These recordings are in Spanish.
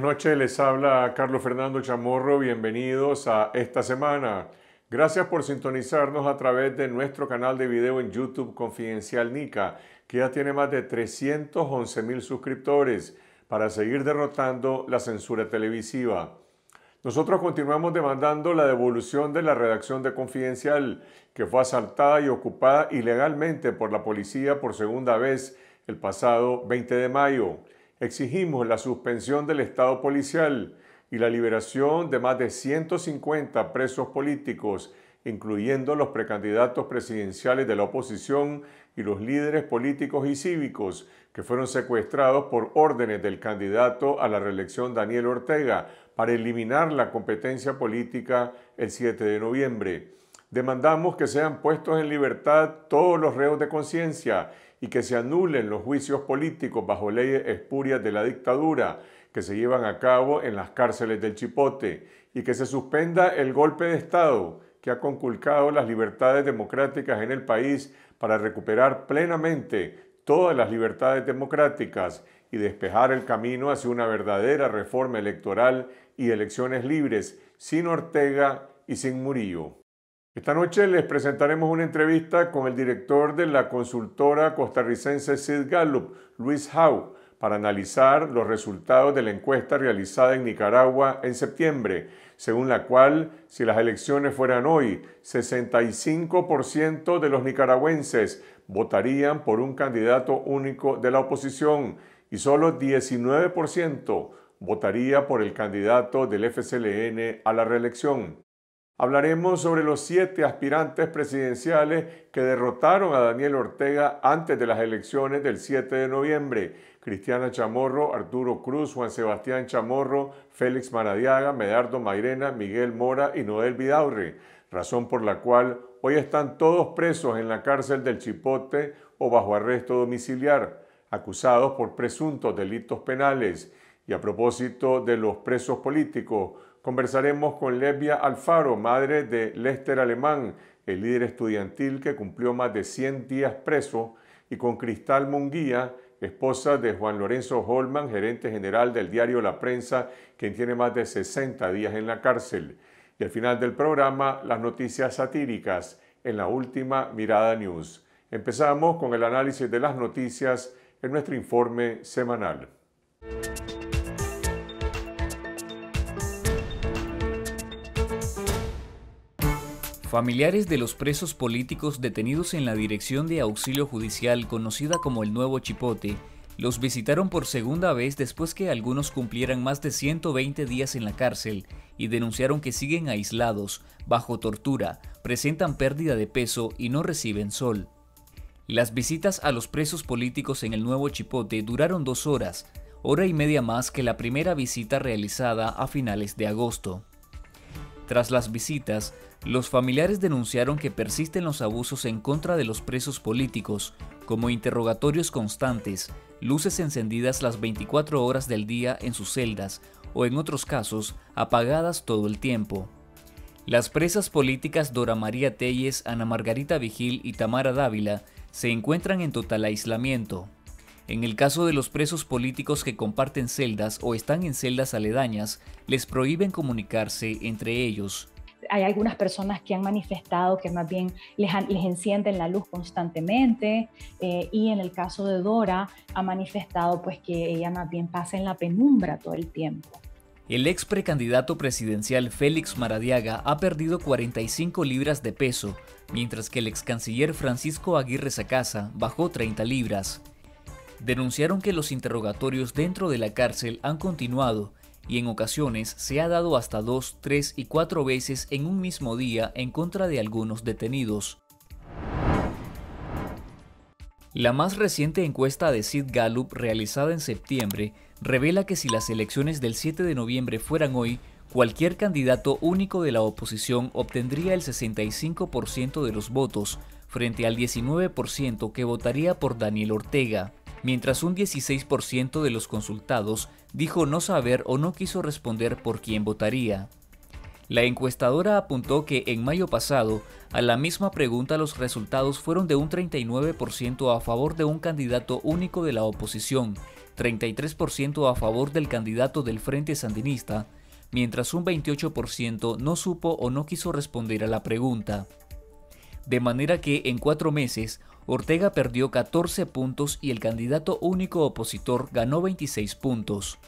Buenas noches, les habla Carlos Fernando Chamorro, bienvenidos a esta semana. Gracias por sintonizarnos a través de nuestro canal de video en YouTube Confidencial Nica, que ya tiene más de 311 mil suscriptores para seguir derrotando la censura televisiva. Nosotros continuamos demandando la devolución de la redacción de Confidencial, que fue asaltada y ocupada ilegalmente por la policía por segunda vez el pasado 20 de mayo exigimos la suspensión del Estado policial y la liberación de más de 150 presos políticos, incluyendo los precandidatos presidenciales de la oposición y los líderes políticos y cívicos que fueron secuestrados por órdenes del candidato a la reelección Daniel Ortega para eliminar la competencia política el 7 de noviembre. Demandamos que sean puestos en libertad todos los reos de conciencia y que se anulen los juicios políticos bajo leyes espurias de la dictadura que se llevan a cabo en las cárceles del Chipote y que se suspenda el golpe de Estado que ha conculcado las libertades democráticas en el país para recuperar plenamente todas las libertades democráticas y despejar el camino hacia una verdadera reforma electoral y elecciones libres, sin Ortega y sin Murillo. Esta noche les presentaremos una entrevista con el director de la consultora costarricense Sid Gallup, Luis Howe, para analizar los resultados de la encuesta realizada en Nicaragua en septiembre, según la cual, si las elecciones fueran hoy, 65% de los nicaragüenses votarían por un candidato único de la oposición y solo 19% votaría por el candidato del FCLN a la reelección. Hablaremos sobre los siete aspirantes presidenciales que derrotaron a Daniel Ortega antes de las elecciones del 7 de noviembre. Cristiana Chamorro, Arturo Cruz, Juan Sebastián Chamorro, Félix Maradiaga, Medardo Mairena, Miguel Mora y Noel Vidaurre, razón por la cual hoy están todos presos en la cárcel del Chipote o bajo arresto domiciliar, acusados por presuntos delitos penales. Y a propósito de los presos políticos, Conversaremos con Lesbia Alfaro, madre de Lester Alemán, el líder estudiantil que cumplió más de 100 días preso, y con Cristal Munguía, esposa de Juan Lorenzo Holman, gerente general del diario La Prensa, quien tiene más de 60 días en la cárcel. Y al final del programa, las noticias satíricas en la última Mirada News. Empezamos con el análisis de las noticias en nuestro informe semanal. Familiares de los presos políticos detenidos en la Dirección de Auxilio Judicial conocida como el Nuevo Chipote, los visitaron por segunda vez después que algunos cumplieran más de 120 días en la cárcel y denunciaron que siguen aislados, bajo tortura, presentan pérdida de peso y no reciben sol. Las visitas a los presos políticos en el Nuevo Chipote duraron dos horas, hora y media más que la primera visita realizada a finales de agosto. Tras las visitas, los familiares denunciaron que persisten los abusos en contra de los presos políticos, como interrogatorios constantes, luces encendidas las 24 horas del día en sus celdas o en otros casos apagadas todo el tiempo. Las presas políticas Dora María Telles, Ana Margarita Vigil y Tamara Dávila se encuentran en total aislamiento. En el caso de los presos políticos que comparten celdas o están en celdas aledañas, les prohíben comunicarse entre ellos hay algunas personas que han manifestado que más bien les, encienden la luz constantemente eh, y en el caso de Dora ha manifestado pues que ella más bien pasa en la penumbra todo el tiempo. El ex precandidato presidencial Félix Maradiaga ha perdido 45 libras de peso, mientras que el ex canciller Francisco Aguirre Sacasa bajó 30 libras. Denunciaron que los interrogatorios dentro de la cárcel han continuado y en ocasiones se ha dado hasta dos, tres y cuatro veces en un mismo día en contra de algunos detenidos. La más reciente encuesta de Sid Gallup realizada en septiembre revela que si las elecciones del 7 de noviembre fueran hoy, cualquier candidato único de la oposición obtendría el 65% de los votos, frente al 19% que votaría por Daniel Ortega mientras un 16% de los consultados dijo no saber o no quiso responder por quién votaría. La encuestadora apuntó que en mayo pasado, a la misma pregunta los resultados fueron de un 39% a favor de un candidato único de la oposición, 33% a favor del candidato del Frente Sandinista, mientras un 28% no supo o no quiso responder a la pregunta. De manera que en cuatro meses, Ortega perdió 14 puntos y el candidato único opositor ganó 26 puntos.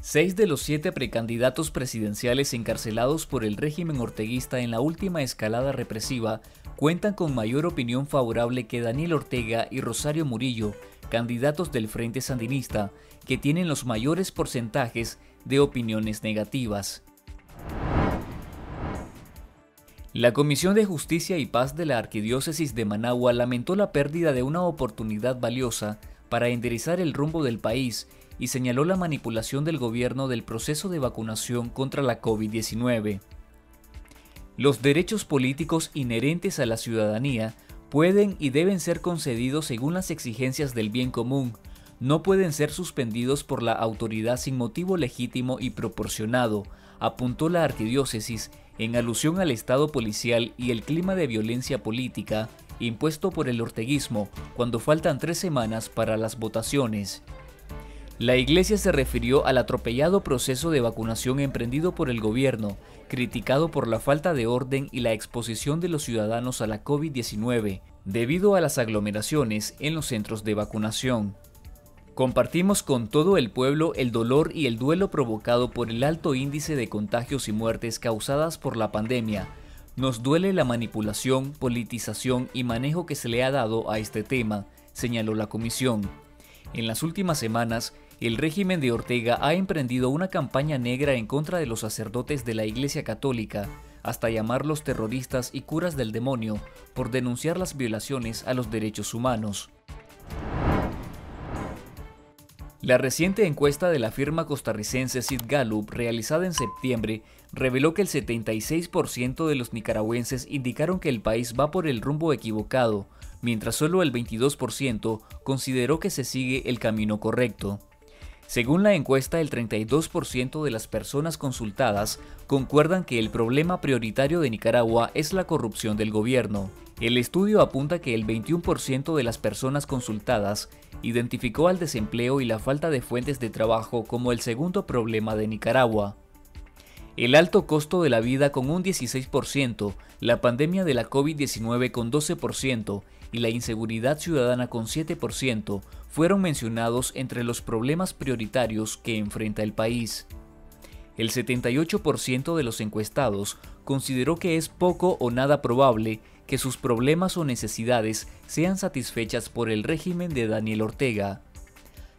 Seis de los siete precandidatos presidenciales encarcelados por el régimen orteguista en la última escalada represiva cuentan con mayor opinión favorable que Daniel Ortega y Rosario Murillo, candidatos del Frente Sandinista, que tienen los mayores porcentajes de opiniones negativas. La Comisión de Justicia y Paz de la Arquidiócesis de Managua lamentó la pérdida de una oportunidad valiosa para enderezar el rumbo del país y señaló la manipulación del gobierno del proceso de vacunación contra la COVID-19. Los derechos políticos inherentes a la ciudadanía pueden y deben ser concedidos según las exigencias del bien común, no pueden ser suspendidos por la autoridad sin motivo legítimo y proporcionado, apuntó la arquidiócesis en alusión al estado policial y el clima de violencia política impuesto por el orteguismo cuando faltan tres semanas para las votaciones. La iglesia se refirió al atropellado proceso de vacunación emprendido por el gobierno, criticado por la falta de orden y la exposición de los ciudadanos a la COVID-19, debido a las aglomeraciones en los centros de vacunación. Compartimos con todo el pueblo el dolor y el duelo provocado por el alto índice de contagios y muertes causadas por la pandemia. Nos duele la manipulación, politización y manejo que se le ha dado a este tema, señaló la comisión. En las últimas semanas, el régimen de Ortega ha emprendido una campaña negra en contra de los sacerdotes de la Iglesia Católica, hasta llamarlos terroristas y curas del demonio, por denunciar las violaciones a los derechos humanos. La reciente encuesta de la firma costarricense Sid Gallup, realizada en septiembre, reveló que el 76% de los nicaragüenses indicaron que el país va por el rumbo equivocado, mientras solo el 22% consideró que se sigue el camino correcto. Según la encuesta, el 32% de las personas consultadas concuerdan que el problema prioritario de Nicaragua es la corrupción del gobierno. El estudio apunta que el 21% de las personas consultadas identificó al desempleo y la falta de fuentes de trabajo como el segundo problema de Nicaragua. El alto costo de la vida con un 16%, la pandemia de la COVID-19 con 12% y la inseguridad ciudadana con 7% fueron mencionados entre los problemas prioritarios que enfrenta el país. El 78% de los encuestados consideró que es poco o nada probable que sus problemas o necesidades sean satisfechas por el régimen de Daniel Ortega.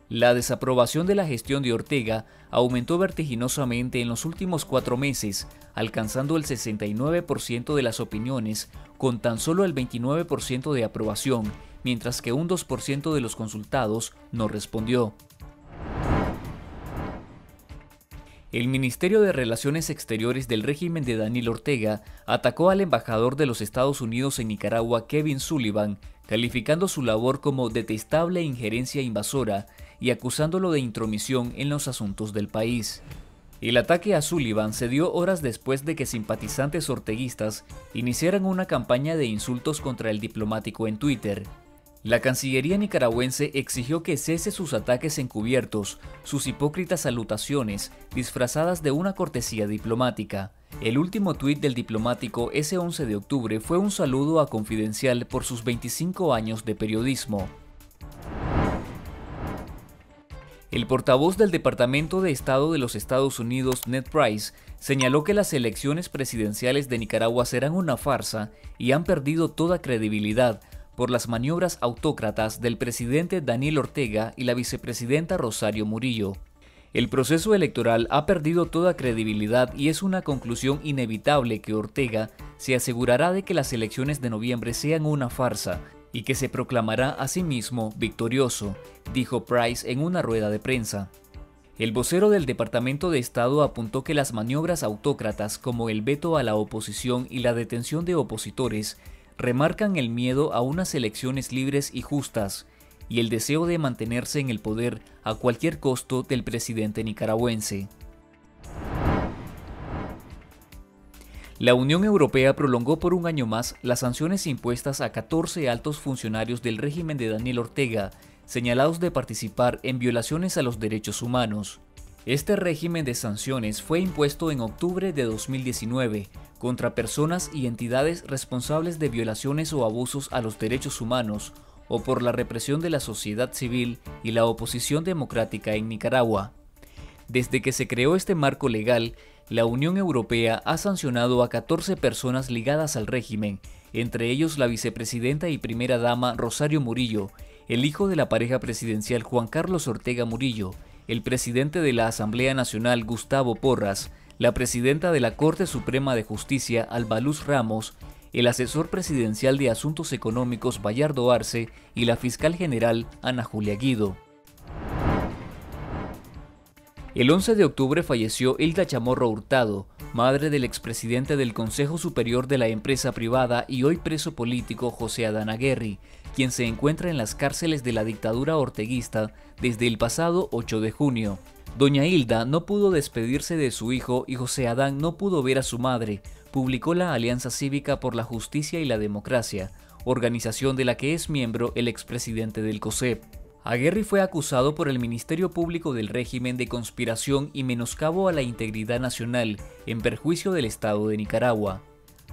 La desaprobación de la gestión de Ortega aumentó vertiginosamente en los últimos cuatro meses, alcanzando el 69% de las opiniones con tan solo el 29% de aprobación, mientras que un 2% de los consultados no respondió. El Ministerio de Relaciones Exteriores del régimen de Daniel Ortega atacó al embajador de los Estados Unidos en Nicaragua, Kevin Sullivan, calificando su labor como detestable injerencia invasora y acusándolo de intromisión en los asuntos del país. El ataque a Sullivan se dio horas después de que simpatizantes orteguistas iniciaran una campaña de insultos contra el diplomático en Twitter, la Cancillería nicaragüense exigió que cese sus ataques encubiertos, sus hipócritas salutaciones, disfrazadas de una cortesía diplomática. El último tuit del diplomático ese 11 de octubre fue un saludo a Confidencial por sus 25 años de periodismo. El portavoz del Departamento de Estado de los Estados Unidos, Ned Price, señaló que las elecciones presidenciales de Nicaragua serán una farsa y han perdido toda credibilidad por las maniobras autócratas del presidente Daniel Ortega y la vicepresidenta Rosario Murillo. El proceso electoral ha perdido toda credibilidad y es una conclusión inevitable que Ortega se asegurará de que las elecciones de noviembre sean una farsa y que se proclamará a sí mismo victorioso, dijo Price en una rueda de prensa. El vocero del Departamento de Estado apuntó que las maniobras autócratas como el veto a la oposición y la detención de opositores remarcan el miedo a unas elecciones libres y justas y el deseo de mantenerse en el poder a cualquier costo del presidente nicaragüense. La Unión Europea prolongó por un año más las sanciones impuestas a 14 altos funcionarios del régimen de Daniel Ortega, señalados de participar en violaciones a los derechos humanos. Este régimen de sanciones fue impuesto en octubre de 2019 contra personas y entidades responsables de violaciones o abusos a los derechos humanos o por la represión de la sociedad civil y la oposición democrática en Nicaragua. Desde que se creó este marco legal, la Unión Europea ha sancionado a 14 personas ligadas al régimen, entre ellos la vicepresidenta y primera dama Rosario Murillo, el hijo de la pareja presidencial Juan Carlos Ortega Murillo, el presidente de la Asamblea Nacional Gustavo Porras, la presidenta de la Corte Suprema de Justicia, Albaluz Ramos, el asesor presidencial de Asuntos Económicos, Bayardo Arce, y la fiscal general, Ana Julia Guido. El 11 de octubre falleció Hilda Chamorro Hurtado, madre del expresidente del Consejo Superior de la Empresa Privada y hoy preso político José Adanaguerri, quien se encuentra en las cárceles de la dictadura orteguista desde el pasado 8 de junio. Doña Hilda no pudo despedirse de su hijo y José Adán no pudo ver a su madre. Publicó la Alianza Cívica por la Justicia y la Democracia, organización de la que es miembro el expresidente del COSEP. Aguerri fue acusado por el Ministerio Público del régimen de conspiración y menoscabo a la integridad nacional, en perjuicio del Estado de Nicaragua.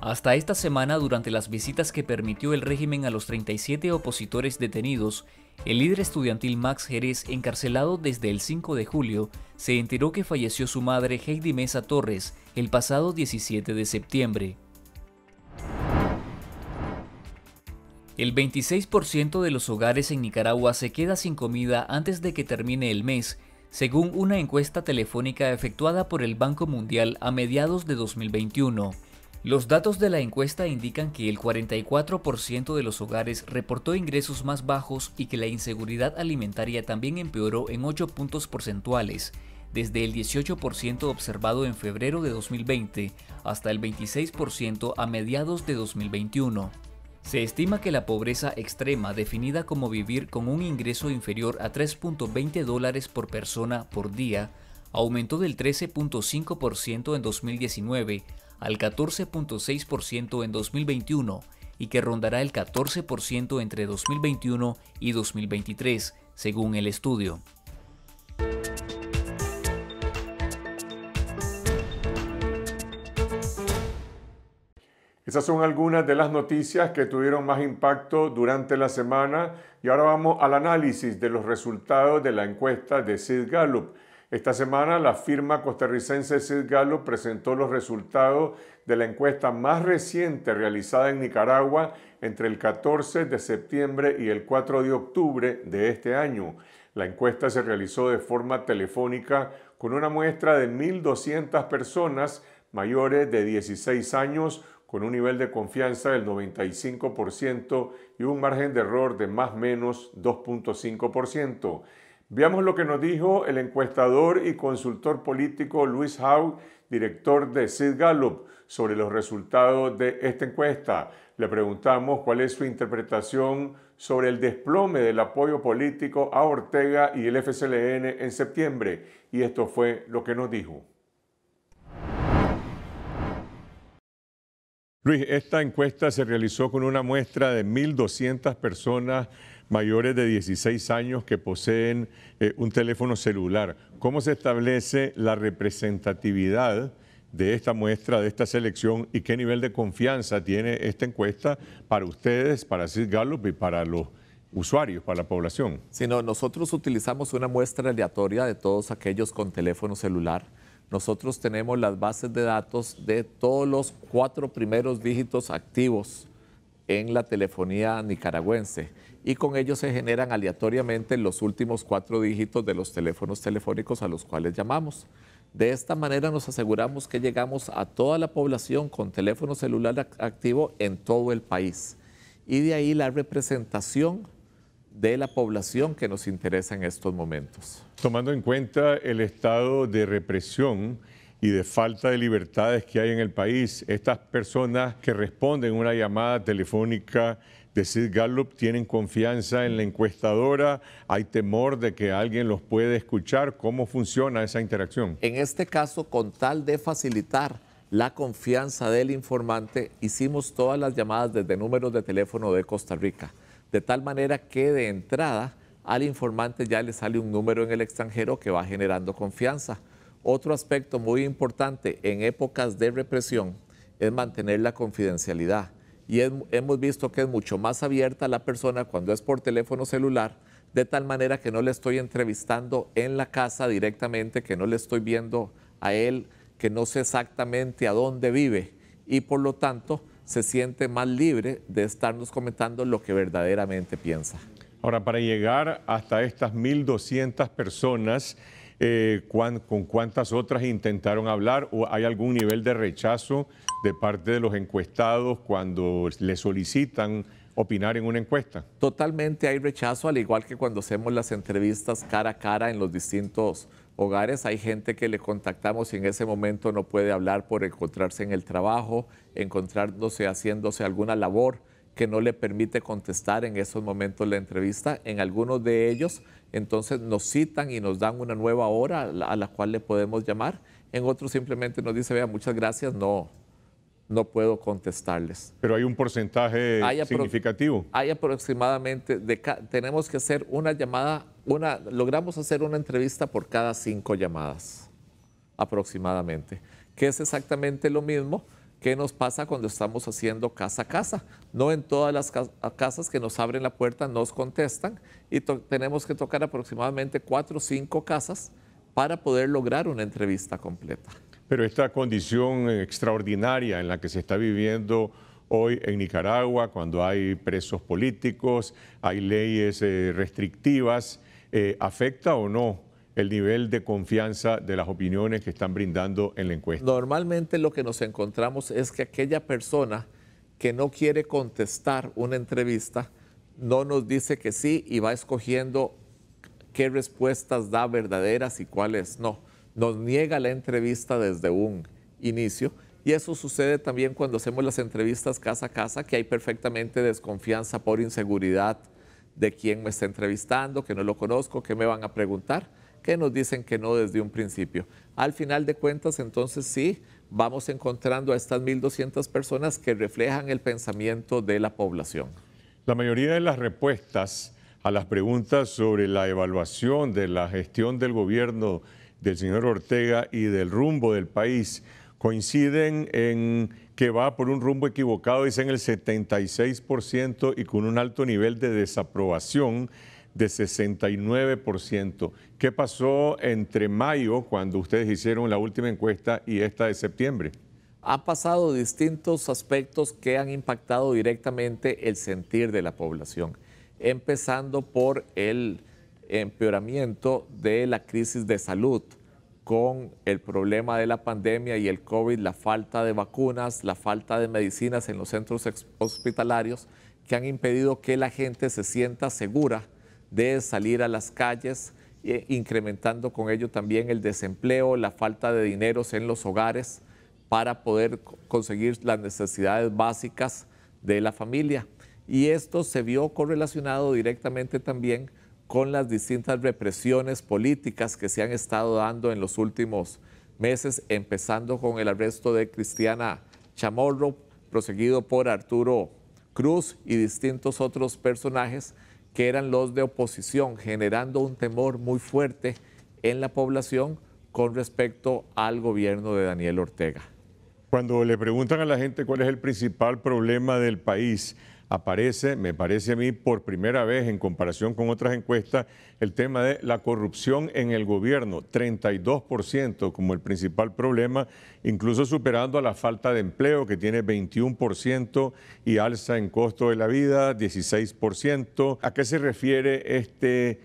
Hasta esta semana, durante las visitas que permitió el régimen a los 37 opositores detenidos, el líder estudiantil Max Jerez, encarcelado desde el 5 de julio, se enteró que falleció su madre Heidi Mesa Torres el pasado 17 de septiembre. El 26% de los hogares en Nicaragua se queda sin comida antes de que termine el mes, según una encuesta telefónica efectuada por el Banco Mundial a mediados de 2021. Los datos de la encuesta indican que el 44% de los hogares reportó ingresos más bajos y que la inseguridad alimentaria también empeoró en 8 puntos porcentuales, desde el 18% observado en febrero de 2020 hasta el 26% a mediados de 2021. Se estima que la pobreza extrema, definida como vivir con un ingreso inferior a 3.20 dólares por persona por día, aumentó del 13.5% en 2019 al 14.6% en 2021 y que rondará el 14% entre 2021 y 2023, según el estudio. Esas son algunas de las noticias que tuvieron más impacto durante la semana y ahora vamos al análisis de los resultados de la encuesta de Sid Gallup esta semana la firma costarricense Sid Gallo presentó los resultados de la encuesta más reciente realizada en Nicaragua entre el 14 de septiembre y el 4 de octubre de este año. La encuesta se realizó de forma telefónica con una muestra de 1.200 personas mayores de 16 años con un nivel de confianza del 95% y un margen de error de más o menos 2.5%. Veamos lo que nos dijo el encuestador y consultor político Luis Haug, director de Sid Gallup, sobre los resultados de esta encuesta. Le preguntamos cuál es su interpretación sobre el desplome del apoyo político a Ortega y el FCLN en septiembre, y esto fue lo que nos dijo. Luis, esta encuesta se realizó con una muestra de 1.200 personas mayores de 16 años que poseen eh, un teléfono celular. ¿Cómo se establece la representatividad de esta muestra, de esta selección y qué nivel de confianza tiene esta encuesta para ustedes, para Sid Gallup y para los usuarios, para la población? Si no, nosotros utilizamos una muestra aleatoria de todos aquellos con teléfono celular. Nosotros tenemos las bases de datos de todos los cuatro primeros dígitos activos en la telefonía nicaragüense y con ello se generan aleatoriamente los últimos cuatro dígitos de los teléfonos telefónicos a los cuales llamamos. De esta manera nos aseguramos que llegamos a toda la población con teléfono celular activo en todo el país. Y de ahí la representación de la población que nos interesa en estos momentos. Tomando en cuenta el estado de represión y de falta de libertades que hay en el país, estas personas que responden una llamada telefónica Sid Gallup, tienen confianza en la encuestadora, hay temor de que alguien los pueda escuchar. ¿Cómo funciona esa interacción? En este caso, con tal de facilitar la confianza del informante, hicimos todas las llamadas desde números de teléfono de Costa Rica, de tal manera que de entrada al informante ya le sale un número en el extranjero que va generando confianza. Otro aspecto muy importante en épocas de represión es mantener la confidencialidad y hemos visto que es mucho más abierta la persona cuando es por teléfono celular, de tal manera que no le estoy entrevistando en la casa directamente, que no le estoy viendo a él, que no sé exactamente a dónde vive y por lo tanto se siente más libre de estarnos comentando lo que verdaderamente piensa. Ahora, para llegar hasta estas 1.200 personas, eh, ¿con cuántas otras intentaron hablar o hay algún nivel de rechazo de parte de los encuestados cuando le solicitan opinar en una encuesta. Totalmente hay rechazo, al igual que cuando hacemos las entrevistas cara a cara en los distintos hogares. Hay gente que le contactamos y en ese momento no puede hablar por encontrarse en el trabajo, encontrándose haciéndose alguna labor que no le permite contestar en esos momentos la entrevista. En algunos de ellos, entonces nos citan y nos dan una nueva hora a la, cual le podemos llamar. En otros simplemente nos dice, vea, muchas gracias, no, no puedo contestarles. Pero hay un porcentaje significativo. Hay aproximadamente, de tenemos que hacer una llamada, una, logramos hacer una entrevista por cada cinco llamadas, aproximadamente, que es exactamente lo mismo que nos pasa cuando estamos haciendo casa a casa. No en todas las casas que nos abren la puerta nos contestan y tenemos que tocar aproximadamente cuatro o cinco casas para poder lograr una entrevista completa. Pero esta condición extraordinaria en la que se está viviendo hoy en Nicaragua, cuando hay presos políticos, hay leyes eh, restrictivas, eh, ¿afecta o no el nivel de confianza de las opiniones que están brindando en la encuesta? Normalmente lo que nos encontramos es que aquella persona que no quiere contestar una entrevista no nos dice que sí y va escogiendo qué respuestas da verdaderas y cuáles no nos niega la entrevista desde un inicio. Y eso sucede también cuando hacemos las entrevistas casa a casa, que hay perfectamente desconfianza por inseguridad de quién me está entrevistando, que no lo conozco, que me van a preguntar, que nos dicen que no desde un principio. Al final de cuentas, entonces sí, vamos encontrando a estas 1.200 personas que reflejan el pensamiento de la población. La mayoría de las respuestas a las preguntas sobre la evaluación de la gestión del gobierno del señor Ortega y del rumbo del país coinciden en que va por un rumbo equivocado, dicen el 76% y con un alto nivel de desaprobación de 69%. ¿Qué pasó entre mayo, cuando ustedes hicieron la última encuesta, y esta de septiembre? Han pasado distintos aspectos que han impactado directamente el sentir de la población, empezando por el empeoramiento de la crisis de salud con el problema de la pandemia y el COVID, la falta de vacunas, la falta de medicinas en los centros hospitalarios que han impedido que la gente se sienta segura de salir a las calles, eh, incrementando con ello también el desempleo, la falta de dineros en los hogares para poder conseguir las necesidades básicas de la familia. Y esto se vio correlacionado directamente también con las distintas represiones políticas que se han estado dando en los últimos meses, empezando con el arresto de Cristiana Chamorro, proseguido por Arturo Cruz y distintos otros personajes que eran los de oposición, generando un temor muy fuerte en la población con respecto al gobierno de Daniel Ortega. Cuando le preguntan a la gente cuál es el principal problema del país, aparece, me parece a mí, por primera vez en comparación con otras encuestas, el tema de la corrupción en el gobierno, 32% como el principal problema, incluso superando a la falta de empleo que tiene 21% y alza en costo de la vida, 16%. ¿A qué se refiere este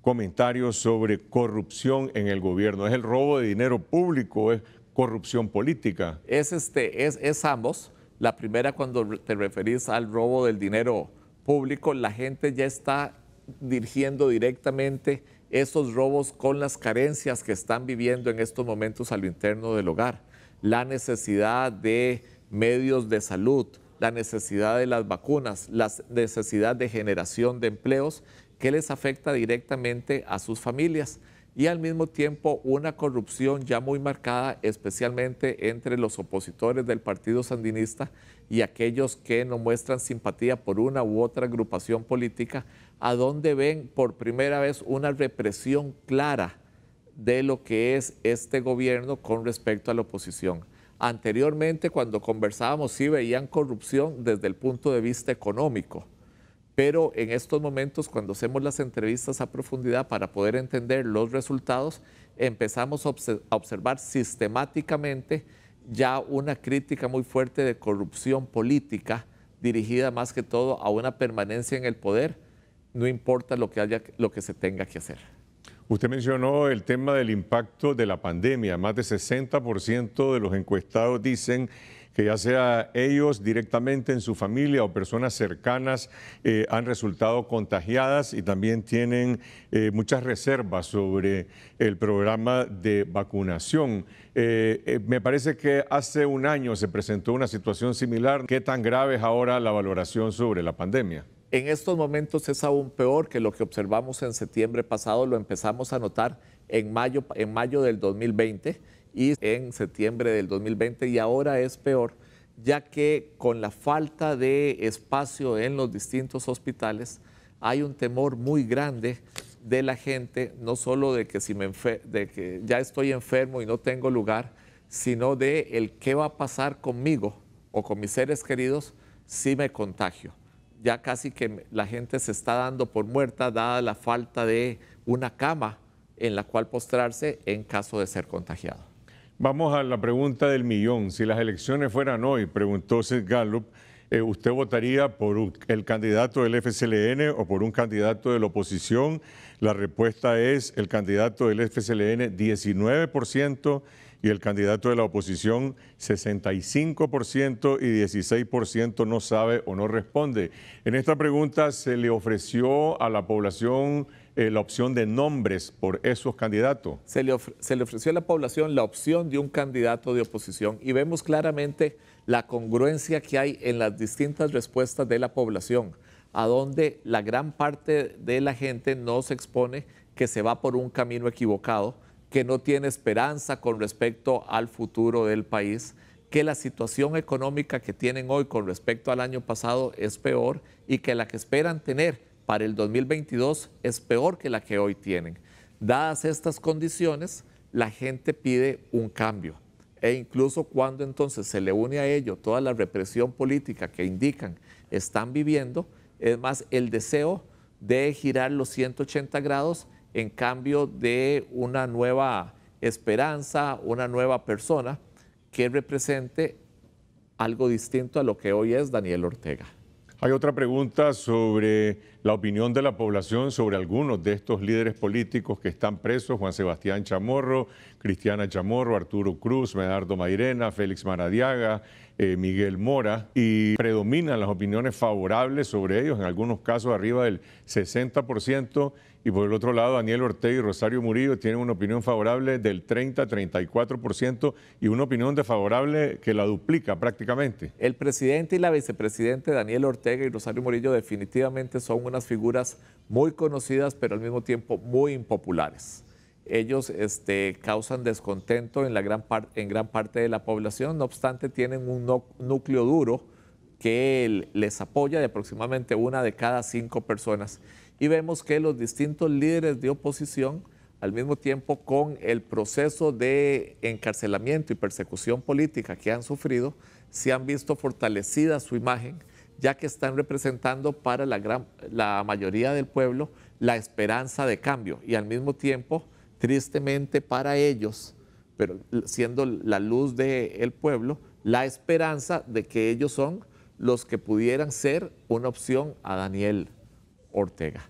comentario sobre corrupción en el gobierno? ¿Es el robo de dinero público? ¿Es corrupción política? Es, este, es, es ambos. La primera cuando te referís al robo del dinero público, la gente ya está dirigiendo directamente esos robos con las carencias que están viviendo en estos momentos a lo interno del hogar, la necesidad de medios de salud, la necesidad de las vacunas, la necesidad de generación de empleos que les afecta directamente a sus familias y al mismo tiempo una corrupción ya muy marcada, especialmente entre los opositores del Partido Sandinista y aquellos que no muestran simpatía por una u otra agrupación política, a donde ven por primera vez una represión clara de lo que es este gobierno con respecto a la oposición. Anteriormente, cuando conversábamos, sí veían corrupción desde el punto de vista económico, pero en estos momentos, cuando hacemos las entrevistas a profundidad para poder entender los resultados, empezamos a, observar sistemáticamente ya una crítica muy fuerte de corrupción política dirigida más que todo a una permanencia en el poder, no importa lo que, haya, lo que se tenga que hacer. Usted mencionó el tema del impacto de la pandemia. Más de 60% de los encuestados dicen que ya sea ellos directamente en su familia o personas cercanas eh, han resultado contagiadas y también tienen eh, muchas reservas sobre el programa de vacunación. Eh, me parece que hace un año se presentó una situación similar. ¿Qué tan grave es ahora la valoración sobre la pandemia? En estos momentos es aún peor que lo que observamos en septiembre pasado, lo empezamos a notar en mayo, en mayo del 2020 y en septiembre del 2020 y ahora es peor ya que con la falta de espacio en los distintos hospitales hay un temor muy grande de la gente, no solo de que, ya estoy enfermo y no tengo lugar, sino de el qué va a pasar conmigo o con mis seres queridos si me contagio. Ya casi que la gente se está dando por muerta dada la falta de una cama en la cual postrarse en caso de ser contagiado. Vamos a la pregunta del millón. Si las elecciones fueran hoy, preguntó Seth Gallup, eh, ¿usted votaría por el candidato del FCLN o por un candidato de la oposición? La respuesta es el candidato del FCLN 19% y el candidato de la oposición 65% y 16% no sabe o no responde. En esta pregunta se le ofreció a la población eh, la opción de nombres por esos candidatos. Se le, se le ofreció a la población la opción de un candidato de oposición y vemos claramente la congruencia que hay en las distintas respuestas de la población, a donde la gran parte de la gente nos expone que se va por un camino equivocado, que no tiene esperanza con respecto al futuro del país, que la situación económica que tienen hoy con respecto al año pasado es peor y que la que esperan tener para el 2022 es peor que la que hoy tienen. Dadas estas condiciones, la gente pide un cambio. E incluso cuando entonces se le une a ello toda la represión política que indican están viviendo, es más el deseo de girar los 180 grados en cambio de una nueva esperanza, una nueva persona que represente algo distinto a lo que hoy es Daniel Ortega. Hay otra pregunta sobre la opinión de la población sobre algunos de estos líderes políticos que están presos, Juan Sebastián Chamorro, Cristiana Chamorro, Arturo Cruz, Medardo Mairena, Félix Maradiaga, eh, Miguel Mora, y predominan las opiniones favorables sobre ellos, en algunos casos arriba del 60%, y por el otro lado Daniel Ortega y Rosario Murillo tienen una opinión favorable del 30-34% y una opinión desfavorable que la duplica prácticamente. El presidente y la vicepresidente Daniel Ortega y Rosario Murillo definitivamente son unas figuras muy conocidas, pero al mismo tiempo muy impopulares ellos este, causan descontento en, gran parte de la población, no obstante tienen un núcleo duro que les apoya de aproximadamente una de cada cinco personas. Y vemos que los distintos líderes de oposición, al mismo tiempo con el proceso de encarcelamiento y persecución política que han sufrido, se han visto fortalecida su imagen, ya que están representando para la, la mayoría del pueblo la esperanza de cambio y al mismo tiempo tristemente para ellos, pero siendo la luz del el pueblo, la esperanza de que ellos son los que pudieran ser una opción a Daniel Ortega.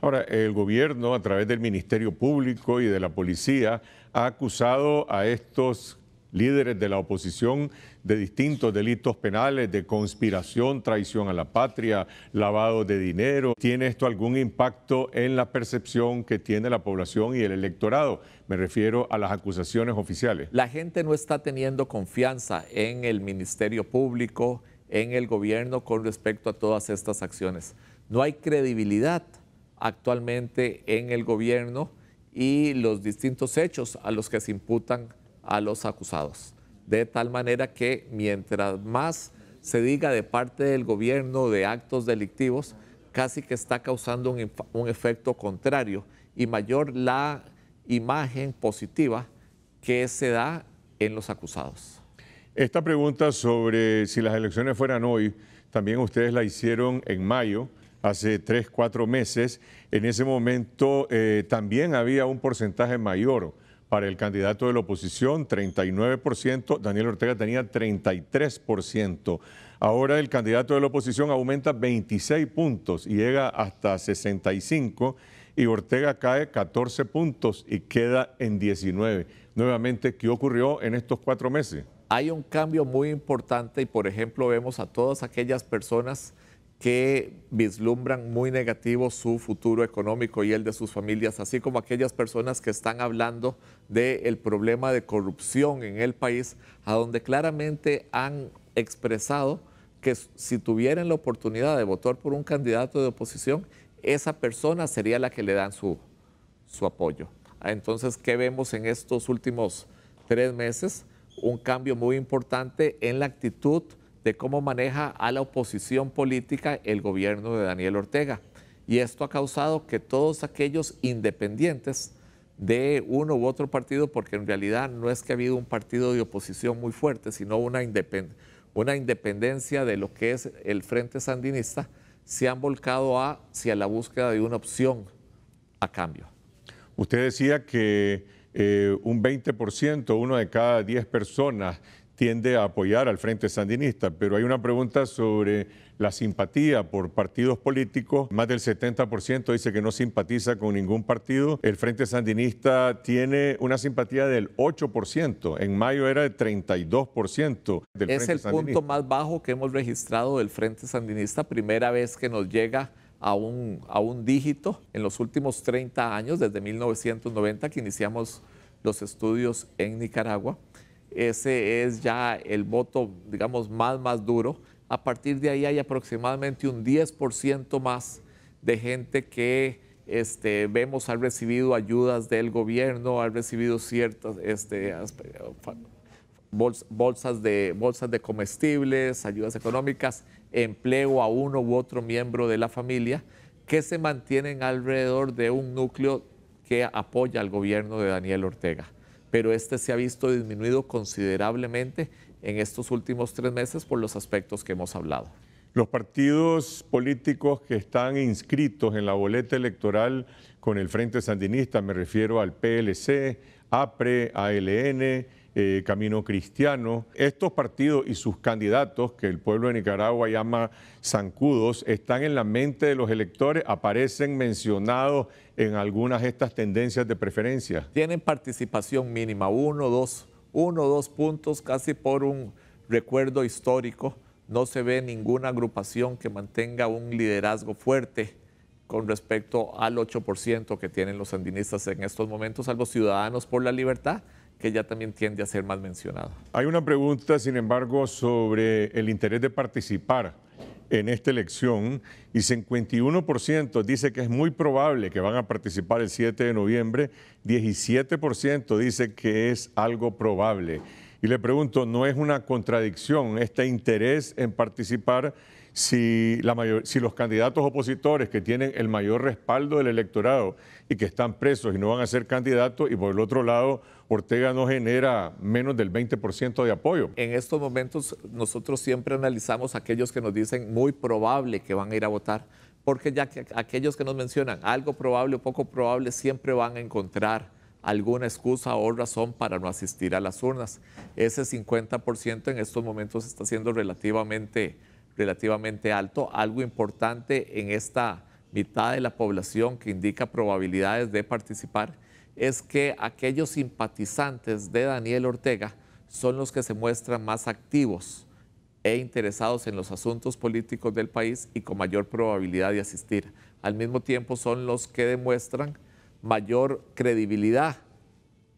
Ahora, el gobierno, a través del Ministerio Público y de la policía, ha acusado a estos líderes de la oposición de distintos delitos penales, de conspiración, traición a la patria, lavado de dinero. ¿Tiene esto algún impacto en la percepción que tiene la población y el electorado? Me refiero a las acusaciones oficiales. La gente no está teniendo confianza en el Ministerio Público, en el gobierno con respecto a todas estas acciones. No hay credibilidad actualmente en el gobierno y los distintos hechos a los que se imputan a los acusados de tal manera que mientras más se diga de parte del gobierno de actos delictivos, casi que está causando un, efecto contrario y mayor la imagen positiva que se da en los acusados. Esta pregunta sobre si las elecciones fueran hoy, también ustedes la hicieron en mayo, hace tres, cuatro meses. En ese momento eh, también había un porcentaje mayor para el candidato de la oposición, 39%, Daniel Ortega tenía 33%. Ahora el candidato de la oposición aumenta 26 puntos y llega hasta 65 y Ortega cae 14 puntos y queda en 19. Nuevamente, ¿qué ocurrió en estos cuatro meses? Hay un cambio muy importante y, por ejemplo, vemos a todas aquellas personas que vislumbran muy negativo su futuro económico y el de sus familias, así como aquellas personas que están hablando del problema de corrupción en el país, a donde claramente han expresado que si tuvieran la oportunidad de votar por un candidato de oposición, esa persona sería la que le dan su, su apoyo. Ah, entonces, ¿qué vemos en estos últimos tres meses? Un cambio muy importante en la actitud de cómo maneja a la oposición política el gobierno de Daniel Ortega. Y esto ha causado que todos aquellos independientes de uno u otro partido, porque en realidad no es que ha habido un partido de oposición muy fuerte, sino una, una independencia de lo que es el Frente Sandinista, se han volcado hacia la búsqueda de una opción a cambio. Usted decía que eh, un 20%, uno de cada 10 personas tiende a apoyar al Frente Sandinista, pero hay una pregunta sobre la simpatía por partidos políticos. Más del 70% dice que no simpatiza con ningún partido. El Frente Sandinista tiene una simpatía del 8%. En mayo era del 32% del es el punto más bajo que hemos registrado del Frente Sandinista, primera vez que nos llega a un, a un dígito en los últimos 30 años, desde 1990 que iniciamos los estudios en Nicaragua. Ese es ya el voto, digamos, más, más duro. A partir de ahí hay aproximadamente un 10% más de gente que este, vemos ha recibido ayudas del gobierno, ha recibido ciertas este, bolsas, de, bolsas de comestibles, ayudas económicas, empleo a uno u otro miembro de la familia, que se mantienen alrededor de un núcleo que apoya al gobierno de Daniel Ortega pero este se ha visto disminuido considerablemente en estos últimos tres meses por los aspectos que hemos hablado. Los partidos políticos que están inscritos en la boleta electoral con el Frente Sandinista, me refiero al PLC, APRE, ALN, eh, camino Cristiano. Estos partidos y sus candidatos, que el pueblo de Nicaragua llama zancudos, están en la mente de los electores, aparecen mencionados en algunas de estas tendencias de preferencia. Tienen participación mínima, uno, dos, uno, dos puntos, casi por un recuerdo histórico. No se ve ninguna agrupación que mantenga un liderazgo fuerte con respecto al 8% que tienen los sandinistas en estos momentos, ALGO Ciudadanos por la Libertad, que ya también tiende a ser más mencionado. Hay una pregunta, sin embargo, sobre el interés de participar en esta elección y 51% dice que es muy probable que van a participar el 7 de noviembre, 17% dice que es algo probable. Y le pregunto, ¿no es una contradicción este interés en participar? si, los candidatos opositores que tienen el mayor respaldo del electorado y que están presos y no van a ser candidatos, y por el otro lado, Ortega no genera menos del 20% de apoyo. En estos momentos nosotros siempre analizamos aquellos que nos dicen muy probable que van a ir a votar, porque ya que aquellos que nos mencionan algo probable o poco probable siempre van a encontrar alguna excusa o razón para no asistir a las urnas. Ese 50% en estos momentos está siendo relativamente relativamente alto, algo importante en esta mitad de la población que indica probabilidades de participar, es que aquellos simpatizantes de Daniel Ortega son los que se muestran más activos e interesados en los asuntos políticos del país y con mayor probabilidad de asistir. Al mismo tiempo son los que demuestran mayor credibilidad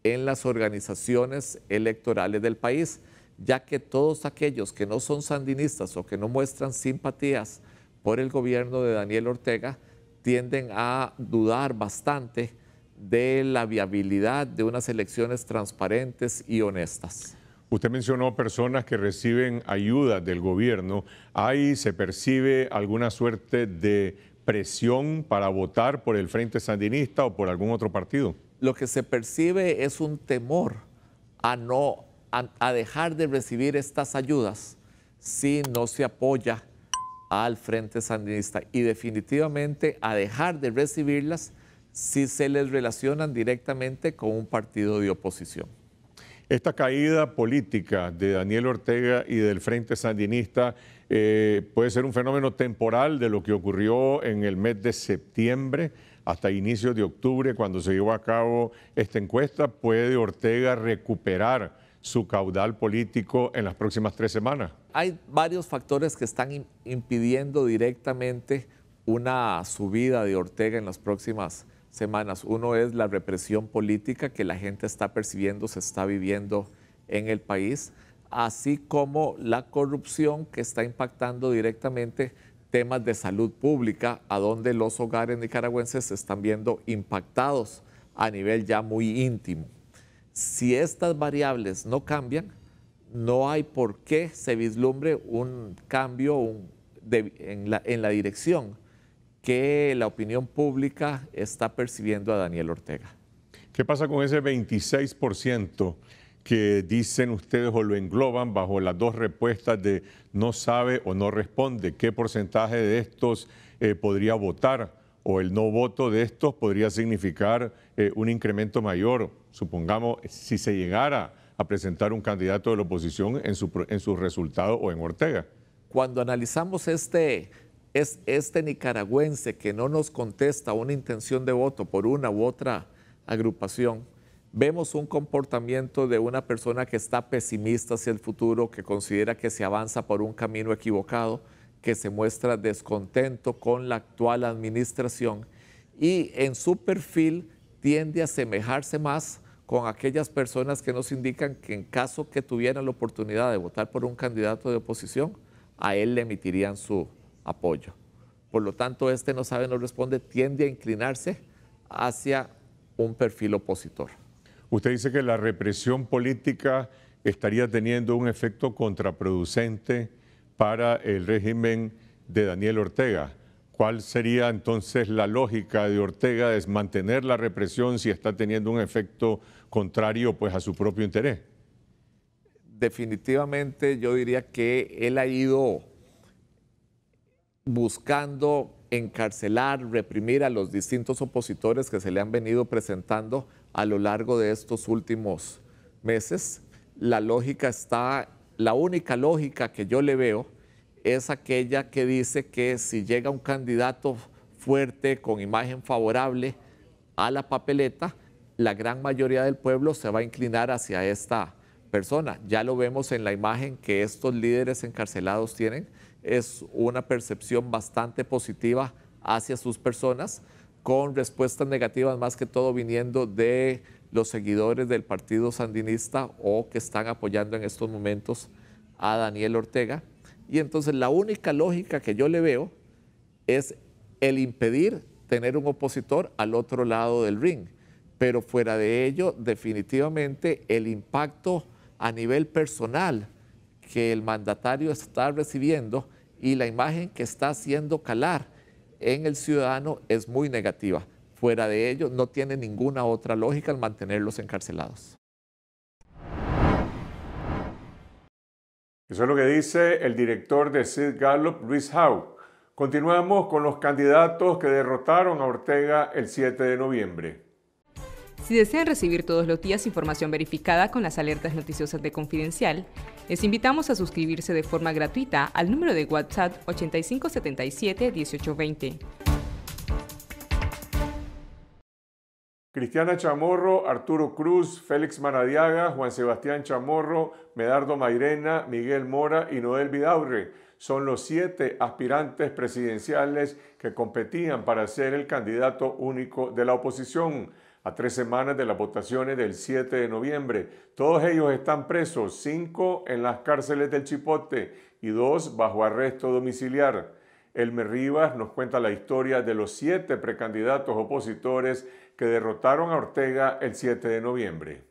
en las organizaciones electorales del país ya que todos aquellos que no son sandinistas o que no muestran simpatías por el gobierno de Daniel Ortega tienden a dudar bastante de la viabilidad de unas elecciones transparentes y honestas. Usted mencionó personas que reciben ayuda del gobierno. ¿Ahí se percibe alguna suerte de presión para votar por el Frente Sandinista o por algún otro partido? Lo que se percibe es un temor a no a, dejar de recibir estas ayudas si no se apoya al Frente Sandinista y definitivamente a dejar de recibirlas si se les relacionan directamente con un partido de oposición. Esta caída política de Daniel Ortega y del Frente Sandinista eh, puede ser un fenómeno temporal de lo que ocurrió en el mes de septiembre hasta inicios de octubre, cuando se llevó a cabo esta encuesta. ¿Puede Ortega recuperar? su caudal político en las próximas tres semanas? Hay varios factores que están impidiendo directamente una subida de Ortega en las próximas semanas. Uno es la represión política que la gente está percibiendo, se está viviendo en el país, así como la corrupción que está impactando directamente temas de salud pública, a donde los hogares nicaragüenses se están viendo impactados a nivel ya muy íntimo. Si estas variables no cambian, no hay por qué se vislumbre un cambio en, la, dirección que la opinión pública está percibiendo a Daniel Ortega. ¿Qué pasa con ese 26% que dicen ustedes o lo engloban bajo las dos respuestas de no sabe o no responde? ¿Qué porcentaje de estos eh, podría votar o el no voto de estos podría significar eh, un incremento mayor, supongamos, si se llegara a presentar un candidato de la oposición en su, en resultado o en Ortega. Cuando analizamos este, es, este nicaragüense que no nos contesta una intención de voto por una u otra agrupación, vemos un comportamiento de una persona que está pesimista hacia el futuro, que considera que se avanza por un camino equivocado que se muestra descontento con la actual administración y en su perfil tiende a asemejarse más con aquellas personas que nos indican que en caso que tuvieran la oportunidad de votar por un candidato de oposición, a él le emitirían su apoyo. Por lo tanto, este no sabe, no responde, tiende a inclinarse hacia un perfil opositor. Usted dice que la represión política estaría teniendo un efecto contraproducente para el régimen de Daniel Ortega. ¿Cuál sería entonces la lógica de Ortega de mantener la represión si está teniendo un efecto contrario pues, a su propio interés? Definitivamente yo diría que él ha ido buscando encarcelar, reprimir a los distintos opositores que se le han venido presentando a lo largo de estos últimos meses. La lógica está la única lógica que yo le veo es aquella que dice que si llega un candidato fuerte, con imagen favorable a la papeleta, la gran mayoría del pueblo se va a inclinar hacia esta persona. Ya lo vemos en la imagen que estos líderes encarcelados tienen, es una percepción bastante positiva hacia sus personas, con respuestas negativas más que todo viniendo de los seguidores del Partido Sandinista o que están apoyando en estos momentos a Daniel Ortega. Y entonces la única lógica que yo le veo es el impedir tener un opositor al otro lado del ring. Pero fuera de ello, definitivamente el impacto a nivel personal que el mandatario está recibiendo y la imagen que está haciendo calar en el ciudadano es muy negativa. Fuera de ello, no tiene ninguna otra lógica el mantenerlos encarcelados. Eso es lo que dice el director de Sid Gallup, Luis Howe. Continuamos con los candidatos que derrotaron a Ortega el 7 de noviembre. Si desean recibir todos los días información verificada con las alertas noticiosas de Confidencial, les invitamos a suscribirse de forma gratuita al número de WhatsApp 8577 1820. Cristiana Chamorro, Arturo Cruz, Félix maradiaga Juan Sebastián Chamorro, Medardo Mairena, Miguel Mora y Noel Vidaurre son los siete aspirantes presidenciales que competían para ser el candidato único de la oposición a tres semanas de las votaciones del 7 de noviembre. Todos ellos están presos, cinco en las cárceles del Chipote y dos bajo arresto domiciliar. Elmer Rivas nos cuenta la historia de los siete precandidatos opositores que derrotaron a Ortega el 7 de noviembre.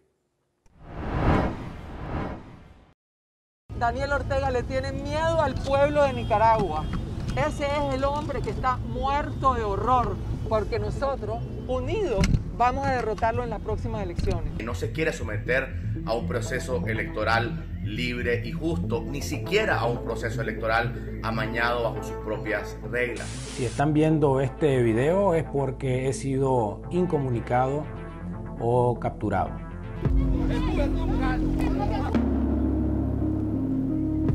Daniel Ortega le tiene miedo al pueblo de Nicaragua. Ese es el hombre que está muerto de horror, porque nosotros, unidos, vamos a derrotarlo en las próximas elecciones. No se quiere someter a un proceso electoral libre y justo, ni siquiera a un proceso electoral amañado bajo sus propias reglas. Si están viendo este video es porque he sido incomunicado o capturado.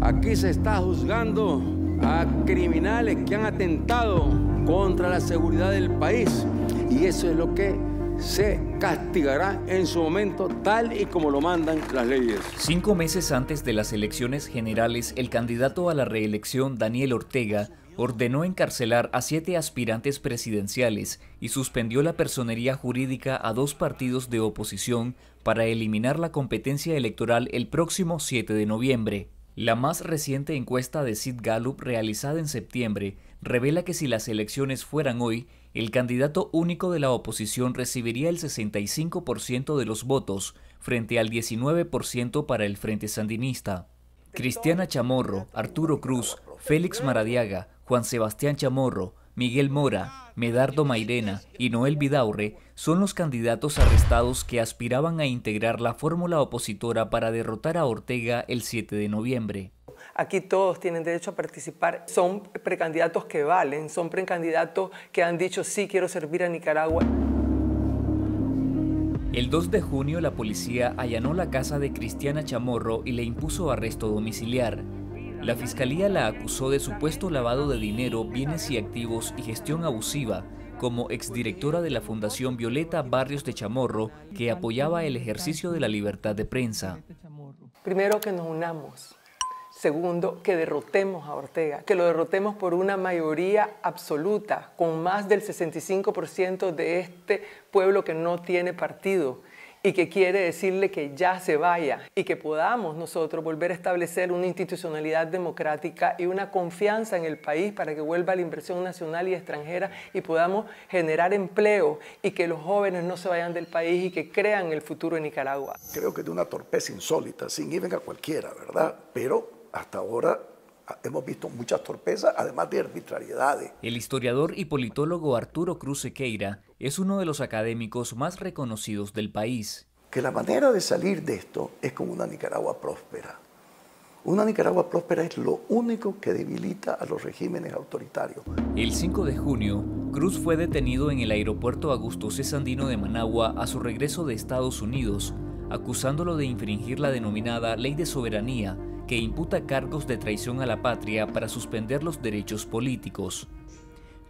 Aquí se está juzgando a criminales que han atentado contra la seguridad del país y eso es lo que se castigará en su momento tal y como lo mandan las leyes. Cinco meses antes de las elecciones generales, el candidato a la reelección, Daniel Ortega, ordenó encarcelar a siete aspirantes presidenciales y suspendió la personería jurídica a dos partidos de oposición para eliminar la competencia electoral el próximo 7 de noviembre. La más reciente encuesta de Sid Gallup realizada en septiembre revela que si las elecciones fueran hoy, el candidato único de la oposición recibiría el 65% de los votos frente al 19% para el Frente Sandinista. Cristiana Chamorro, Arturo Cruz, Félix Maradiaga, Juan Sebastián Chamorro, Miguel Mora, Medardo Mairena y Noel Vidaurre son los candidatos arrestados que aspiraban a integrar la fórmula opositora para derrotar a Ortega el 7 de noviembre. Aquí todos tienen derecho a participar. Son precandidatos que valen, son precandidatos que han dicho sí quiero servir a Nicaragua. El 2 de junio la policía allanó la casa de Cristiana Chamorro y le impuso arresto domiciliar. La fiscalía la acusó de supuesto lavado de dinero, bienes y activos y gestión abusiva como exdirectora de la Fundación Violeta Barrios de Chamorro que apoyaba el ejercicio de la libertad de prensa. Primero que nos unamos, Segundo, que derrotemos a Ortega, que lo derrotemos por una mayoría absoluta, con más del 65% de este pueblo que no tiene partido y que quiere decirle que ya se vaya y que podamos nosotros volver a establecer una institucionalidad democrática y una confianza en el país para que vuelva la inversión nacional y extranjera y podamos generar empleo y que los jóvenes no se vayan del país y que crean el futuro de Nicaragua. Creo que de una torpeza insólita, sin ir a cualquiera, ¿verdad? Pero hasta ahora ah, hemos visto muchas torpezas, además de arbitrariedades. El historiador y politólogo Arturo Cruz Sequeira es uno de los académicos más reconocidos del país. Que la manera de salir de esto es con una Nicaragua próspera. Una Nicaragua próspera es lo único que debilita a los regímenes autoritarios. El 5 de junio, Cruz fue detenido en el aeropuerto Augusto C. Sandino de Managua a su regreso de Estados Unidos, acusándolo de infringir la denominada Ley de Soberanía, que imputa cargos de traición a la patria para suspender los derechos políticos.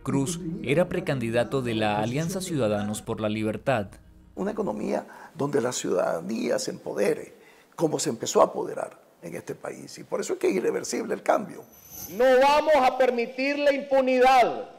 Cruz era precandidato de la Alianza Ciudadanos por la Libertad. Una economía donde la ciudadanía se empodere, como se empezó a apoderar en este país. Y por eso es que es irreversible el cambio. No vamos a permitir la impunidad.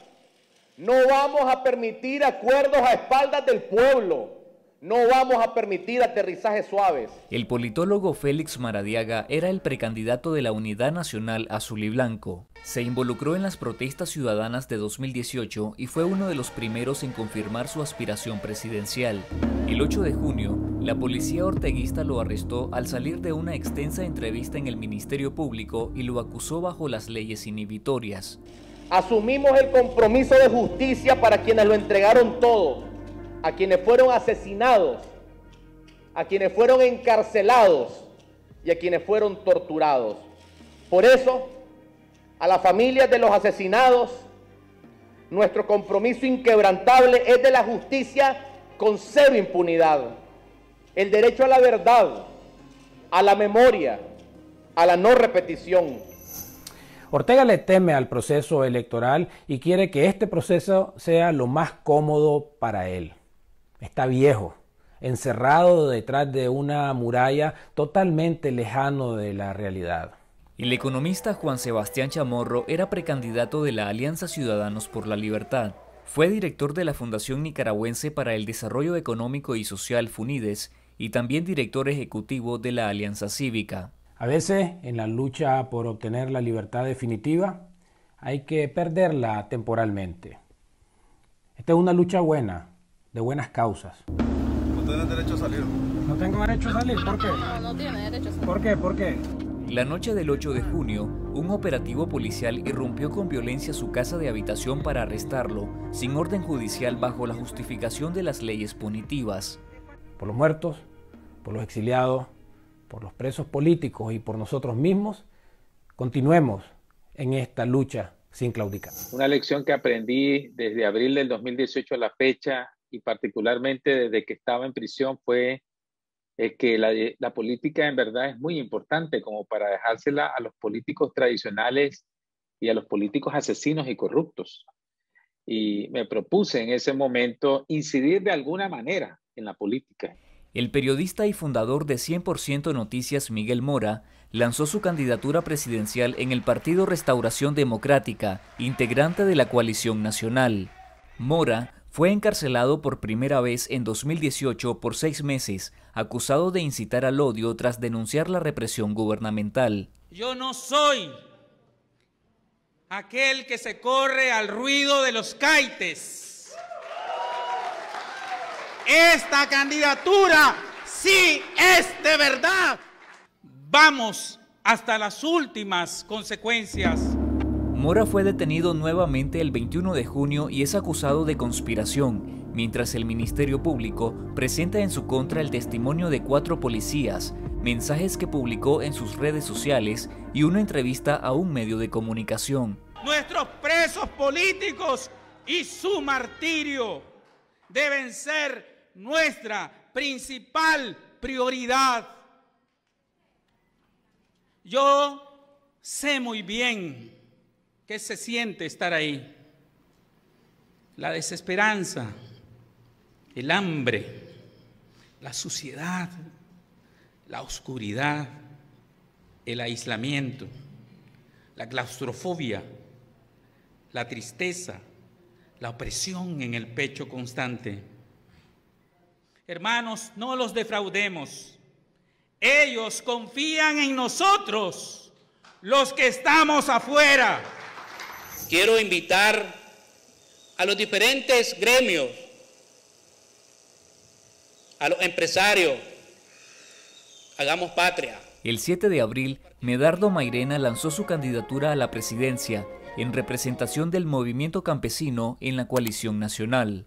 No vamos a permitir acuerdos a espaldas del pueblo. No vamos a permitir aterrizajes suaves. El politólogo Félix Maradiaga era el precandidato de la Unidad Nacional Azul y Blanco. Se involucró en las protestas ciudadanas de 2018 y fue uno de los primeros en confirmar su aspiración presidencial. El 8 de junio, la policía orteguista lo arrestó al salir de una extensa entrevista en el Ministerio Público y lo acusó bajo las leyes inhibitorias. Asumimos el compromiso de justicia para quienes lo entregaron todo a quienes fueron asesinados, a quienes fueron encarcelados y a quienes fueron torturados. Por eso, a las familias de los asesinados, nuestro compromiso inquebrantable es de la justicia con cero impunidad. El derecho a la verdad, a la memoria, a la no repetición. Ortega le teme al proceso electoral y quiere que este proceso sea lo más cómodo para él está viejo, encerrado detrás de una muralla totalmente lejano de la realidad. El economista Juan Sebastián Chamorro era precandidato de la Alianza Ciudadanos por la Libertad. Fue director de la Fundación Nicaragüense para el Desarrollo Económico y Social FUNIDES y también director ejecutivo de la Alianza Cívica. A veces, en la lucha por obtener la libertad definitiva, hay que perderla temporalmente. Esta es una lucha buena, de buenas causas. No tienes derecho a salir. No tengo derecho a salir, ¿por qué? No, no tiene derecho a salir. ¿Por qué? ¿Por qué? La noche del 8 de junio, un operativo policial irrumpió con violencia su casa de habitación para arrestarlo, sin orden judicial bajo la justificación de las leyes punitivas. Por los muertos, por los exiliados, por los presos políticos y por nosotros mismos, continuemos en esta lucha sin claudicar. Una lección que aprendí desde abril del 2018 a la fecha y particularmente desde que estaba en prisión fue eh, que la, eh, la, política en verdad es muy importante como para dejársela a los políticos tradicionales y a los políticos asesinos y corruptos. Y me propuse en ese momento incidir de alguna manera en la política. El periodista y fundador de 100% Noticias Miguel Mora lanzó su candidatura presidencial en el Partido Restauración Democrática, integrante de la coalición nacional. Mora fue encarcelado por primera vez en 2018 por seis meses, acusado de incitar al odio tras denunciar la represión gubernamental. Yo no soy aquel que se corre al ruido de los caites. Esta candidatura sí es de verdad. Vamos hasta las últimas consecuencias. Mora fue detenido nuevamente el 21 de junio y es acusado de conspiración, mientras el Ministerio Público presenta en su contra el testimonio de cuatro policías, mensajes que publicó en sus redes sociales y una entrevista a un medio de comunicación. Nuestros presos políticos y su martirio deben ser nuestra principal prioridad. Yo sé muy bien ¿Qué se siente estar ahí? La desesperanza, el hambre, la suciedad, la oscuridad, el aislamiento, la claustrofobia, la tristeza, la opresión en el pecho constante. Hermanos, no los defraudemos. Ellos confían en nosotros, los que estamos afuera quiero invitar a los diferentes gremios, a los empresarios, hagamos patria. El 7 de abril, Medardo Mairena lanzó su candidatura a la presidencia en representación del movimiento campesino en la coalición nacional.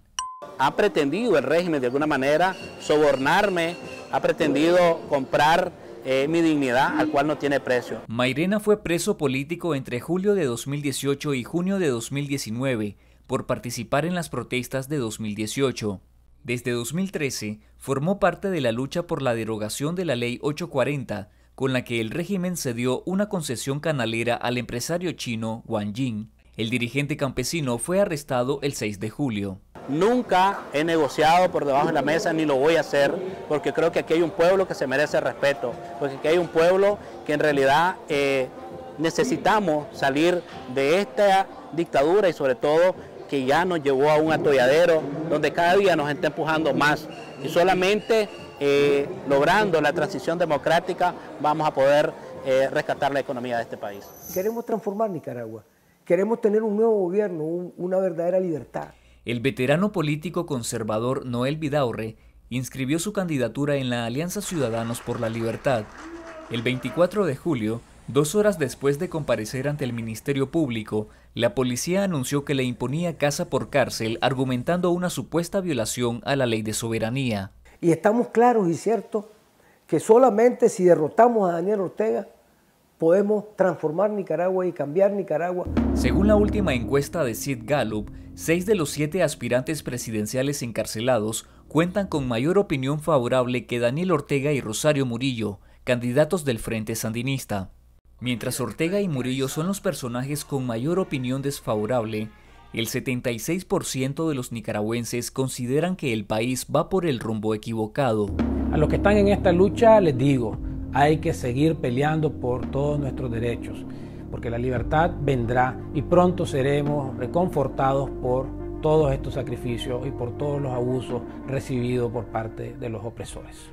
Ha pretendido el régimen de alguna manera sobornarme, ha pretendido comprar eh, mi dignidad, al cual no tiene precio. Mairena fue preso político entre julio de 2018 y junio de 2019 por participar en las protestas de 2018. Desde 2013 formó parte de la lucha por la derogación de la Ley 840, con la que el régimen cedió una concesión canalera al empresario chino Wang Jing. El dirigente campesino fue arrestado el 6 de julio. Nunca he negociado por debajo de la mesa ni lo voy a hacer porque creo que aquí hay un pueblo que se merece respeto, porque aquí hay un pueblo que en realidad eh, necesitamos salir de esta dictadura y sobre todo que ya nos llevó a un atolladero donde cada día nos está empujando más y solamente eh, logrando la transición democrática vamos a poder eh, rescatar la economía de este país. Queremos transformar Nicaragua. Queremos tener un nuevo gobierno, una verdadera libertad. El veterano político conservador Noel Vidaurre inscribió su candidatura en la Alianza Ciudadanos por la Libertad. El 24 de julio, dos horas después de comparecer ante el Ministerio Público, la policía anunció que le imponía casa por cárcel argumentando una supuesta violación a la ley de soberanía. Y estamos claros y ciertos que solamente si derrotamos a Daniel Ortega podemos transformar Nicaragua y cambiar Nicaragua. Según la última encuesta de Sid Gallup, seis de los siete aspirantes presidenciales encarcelados cuentan con mayor opinión favorable que Daniel Ortega y Rosario Murillo, candidatos del Frente Sandinista. Mientras Ortega y Murillo son los personajes con mayor opinión desfavorable, el 76% de los nicaragüenses consideran que el país va por el rumbo equivocado. A los que están en esta lucha les digo, hay que seguir peleando por todos nuestros derechos, porque la libertad vendrá y pronto seremos reconfortados por todos estos sacrificios y por todos los abusos recibidos por parte de los opresores.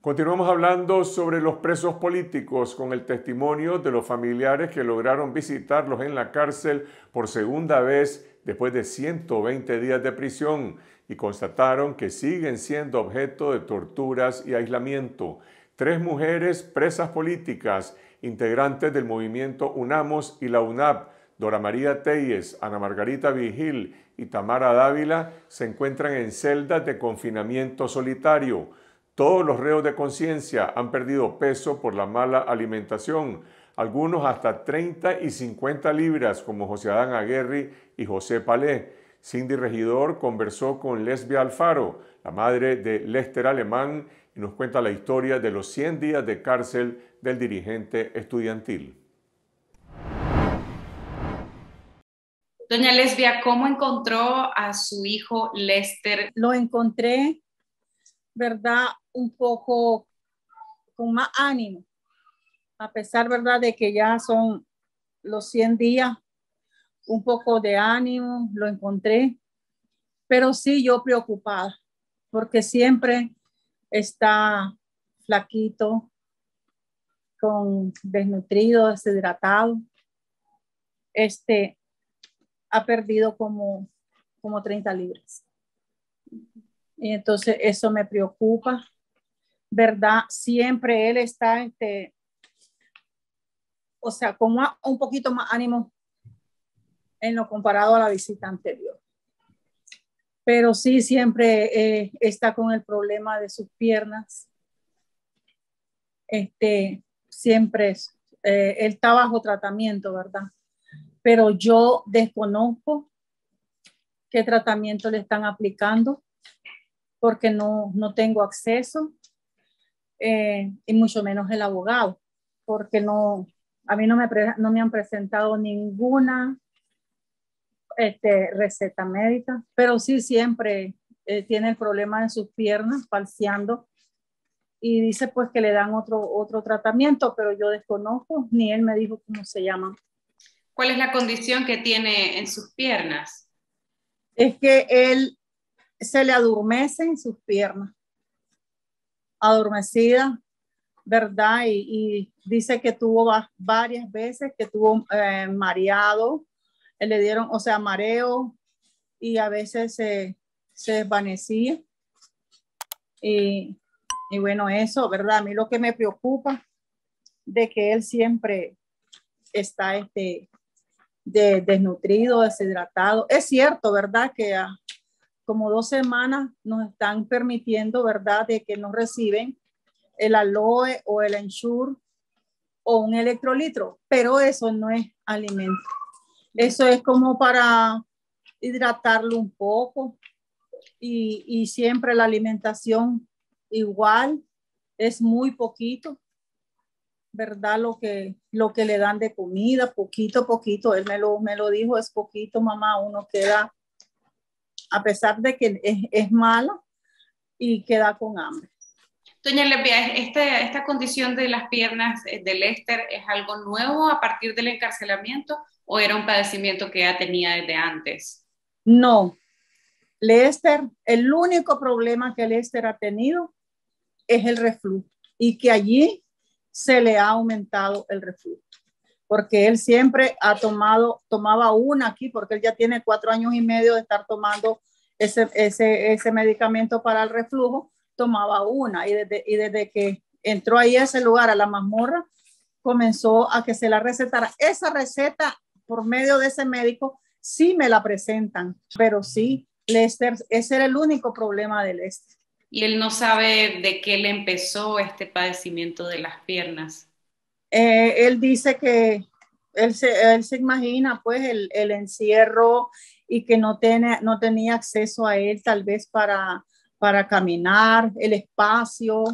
Continuamos hablando sobre los presos políticos con el testimonio de los familiares que lograron visitarlos en la cárcel por segunda vez después de 120 días de prisión y constataron que siguen siendo objeto de torturas y aislamiento. Tres mujeres presas políticas, integrantes del movimiento UNAMOS y la UNAP, Dora María Telles, Ana Margarita Vigil y Tamara Dávila, se encuentran en celdas de confinamiento solitario. Todos los reos de conciencia han perdido peso por la mala alimentación, algunos hasta 30 y 50 libras, como José Adán Aguerri y José Palé. Cindy Regidor conversó con Lesbia Alfaro, la madre de Lester Alemán, y nos cuenta la historia de los 100 días de cárcel del dirigente estudiantil. Doña Lesbia, ¿cómo encontró a su hijo Lester? Lo encontré, ¿verdad? Un poco con más ánimo, a pesar, ¿verdad?, de que ya son los 100 días un poco de ánimo, lo encontré, pero sí yo preocupada, porque siempre está flaquito, con desnutrido, deshidratado. Este ha perdido como, como 30 libras. Y entonces eso me preocupa, ¿verdad? Siempre él está, este, o sea, como un poquito más ánimo en lo comparado a la visita anterior. Pero sí, siempre eh, está con el problema de sus piernas. Este, siempre, eh, él está bajo tratamiento, ¿verdad? Pero yo desconozco qué tratamiento le están aplicando porque no, no tengo acceso eh, y mucho menos el abogado, porque no, a mí no me, no me han presentado ninguna este, receta médica, pero sí siempre eh, tiene el problema en sus piernas, falseando, y dice pues que le dan otro, otro tratamiento, pero yo desconozco, ni él me dijo cómo se llama. ¿Cuál es la condición que tiene en sus piernas? Es que él se le adormece en sus piernas, adormecida, ¿verdad? Y, dice que tuvo varias veces, que tuvo eh, mareado, le dieron, o sea, mareo y a veces se, desvanecía. Y, bueno, eso, ¿verdad? A mí lo que me preocupa de que él siempre está este, desnutrido, deshidratado. Es cierto, ¿verdad? Que a, como dos semanas nos están permitiendo, ¿verdad?, de que no reciben el aloe o el ensure o un electrolitro, pero eso no es alimento. Eso es como para hidratarlo un poco y, siempre la alimentación igual, es muy poquito, ¿verdad? Lo que, lo que le dan de comida, poquito poquito, él me lo, me lo dijo, es poquito, mamá, uno queda, a pesar de que es, malo, y queda con hambre. Doña Lepia, este, ¿esta condición de las piernas eh, de Lester es algo nuevo a partir del encarcelamiento o era un padecimiento que ya tenía desde antes? No. Lester, el único problema que Lester ha tenido es el reflujo y que allí se le ha aumentado el reflujo porque él siempre ha tomado, tomaba una aquí, porque él ya tiene cuatro años y medio de estar tomando ese, medicamento para el reflujo, tomaba una. Y desde, y desde que entró ahí a ese lugar, a la mazmorra, comenzó a que se la recetara. Esa receta por medio de ese médico, sí me la presentan, pero sí, Lester, ese era el único problema de Lester. Y él no sabe de qué le empezó este padecimiento de las piernas. Eh, él dice que él se, él imagina pues el, encierro y que no, tiene, no tenía acceso a él tal vez para, para caminar, el espacio.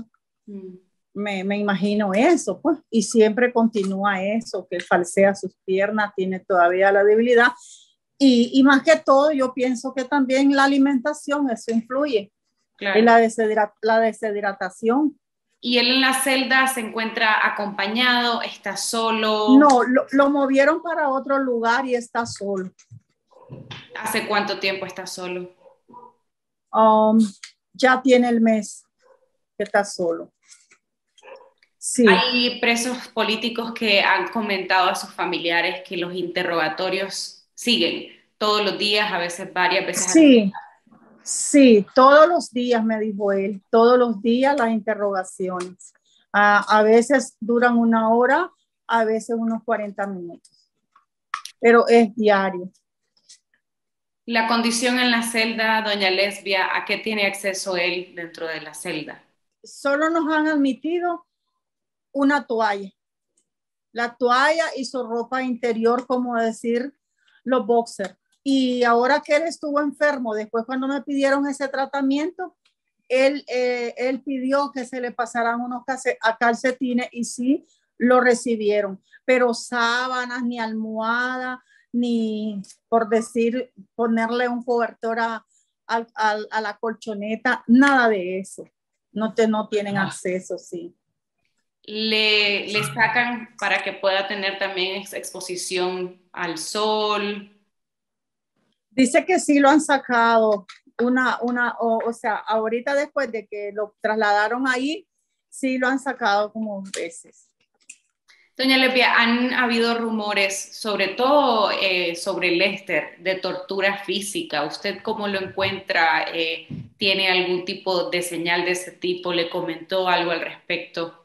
Mm me, imagino eso, pues, y siempre continúa eso, que falsea sus piernas, tiene todavía la debilidad. Y, y más que todo, yo pienso que también la alimentación, eso influye, claro. en la, deshidratación. ¿Y él en la celda se encuentra acompañado? ¿Está solo? No, lo, movieron para otro lugar y está solo. ¿Hace cuánto tiempo está solo? Um, ya tiene el mes que está solo. Hay presos políticos que han comentado a sus familiares que los interrogatorios siguen todos los días, a veces varias veces. Sí, sí, todos los días, me dijo él, todos los días las interrogaciones. a veces duran una hora, a veces unos 40 minutos, pero es diario. La condición en la celda, doña Lesbia, ¿a qué tiene acceso él dentro de la celda? Solo nos han admitido una toalla. La toalla y su ropa interior, como decir, los boxers. Y ahora que él estuvo enfermo, después cuando me pidieron ese tratamiento, él, eh, él pidió que se le pasaran unos calcetines y sí, lo recibieron, pero sábanas, ni almohada, ni por decir, ponerle un cobertor a, la colchoneta, nada de eso. No, te, no tienen ah. acceso, sí le, sacan para que pueda tener también exposición al sol. Dice que sí lo han sacado, una, una, o, o sea, ahorita después de que lo trasladaron ahí, sí lo han sacado como veces. Doña Lepia, han habido rumores, sobre todo eh, sobre Lester, de tortura física. ¿Usted cómo lo encuentra? Eh, ¿Tiene algún tipo de señal de ese tipo? ¿Le comentó algo al respecto?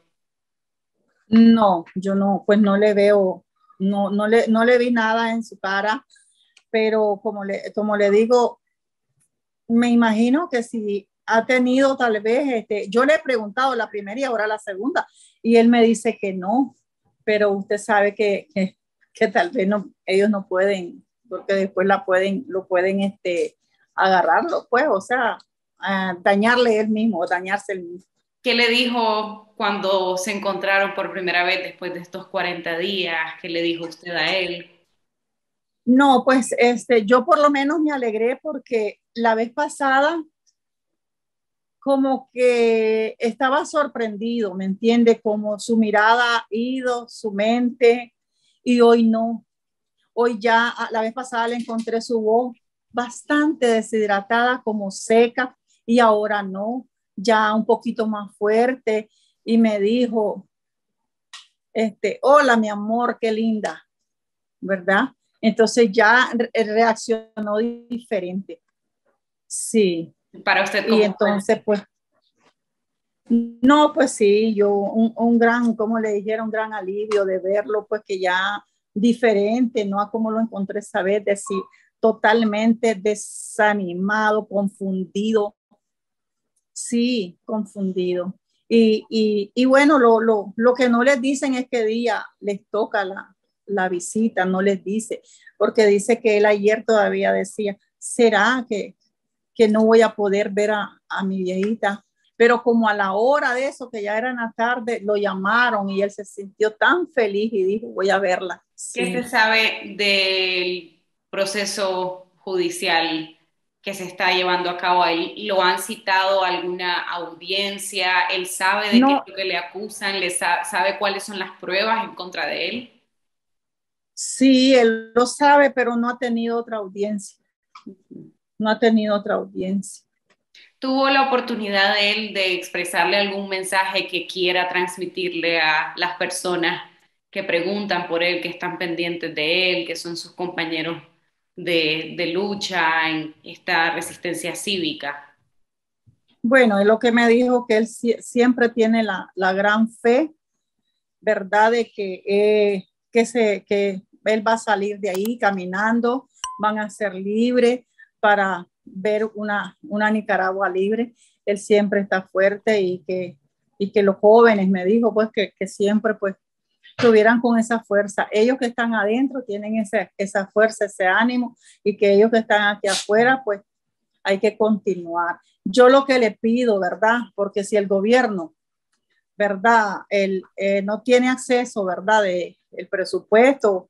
No, yo no, pues no le veo, no, no, le, no le vi nada en su cara, pero como le, como le digo, me imagino que si ha tenido tal vez, este, yo le he preguntado la primera y ahora la segunda, y él me dice que no, pero usted sabe que, tal vez no, ellos no pueden, porque después la pueden, lo pueden este, agarrarlo, pues, o sea, dañarle él mismo, dañarse él mismo. ¿Qué le dijo cuando se encontraron por primera vez después de estos 40 días? ¿Qué le dijo usted a él? No, pues este, yo por lo menos me alegré porque la vez pasada como que estaba sorprendido, ¿me entiende? Como su mirada ha ido, su mente, y hoy no. Hoy ya, ah, la vez pasada le encontré su voz bastante deshidratada, como seca, y ahora no ya un poquito más fuerte y me dijo, este, hola mi amor, qué linda, ¿verdad? Entonces ya eh, reaccionó diferente. Sí. Para usted. y entonces pues, no, pues sí, yo un, gran, como le dijera un gran alivio de verlo, pues que ya diferente, no a como lo encontré esa vez, decir, totalmente desanimado, confundido, Sí, confundido. Y, bueno, lo, que no les dicen es que día les toca la, visita, no les dice, porque dice que él ayer todavía decía, ¿será que, que no voy a poder ver a, mi viejita? Pero como a la hora de eso, que ya era en la tarde, lo llamaron y él se sintió tan feliz y dijo, voy a verla. ¿Qué se sabe del proceso judicial que se está llevando a cabo. ahí, lo han citado a alguna audiencia, él sabe de qué es lo que le acusan, le sabe, cuáles son las pruebas en contra de él. Sí, él lo sabe, pero no ha tenido otra audiencia. No ha tenido otra audiencia. ¿Tuvo la oportunidad de él de expresarle algún mensaje que quiera transmitirle a las personas que preguntan por él, que están pendientes de él, que son sus compañeros de, lucha, en esta resistencia cívica? Bueno, es lo que me dijo que él siempre tiene la, gran fe, ¿verdad? De que, eh, que, él va a salir de ahí caminando, van a ser libres para ver una, una Nicaragua libre. Él siempre está fuerte y que, que los jóvenes, me dijo, pues que, que siempre pues estuvieran con esa fuerza. Ellos que están adentro tienen esa, esa fuerza, ese ánimo, y que ellos que están aquí afuera, pues hay que continuar. Yo lo que le pido, ¿verdad? Porque si el gobierno, ¿verdad? El, eh, no tiene acceso, ¿verdad? De, el presupuesto.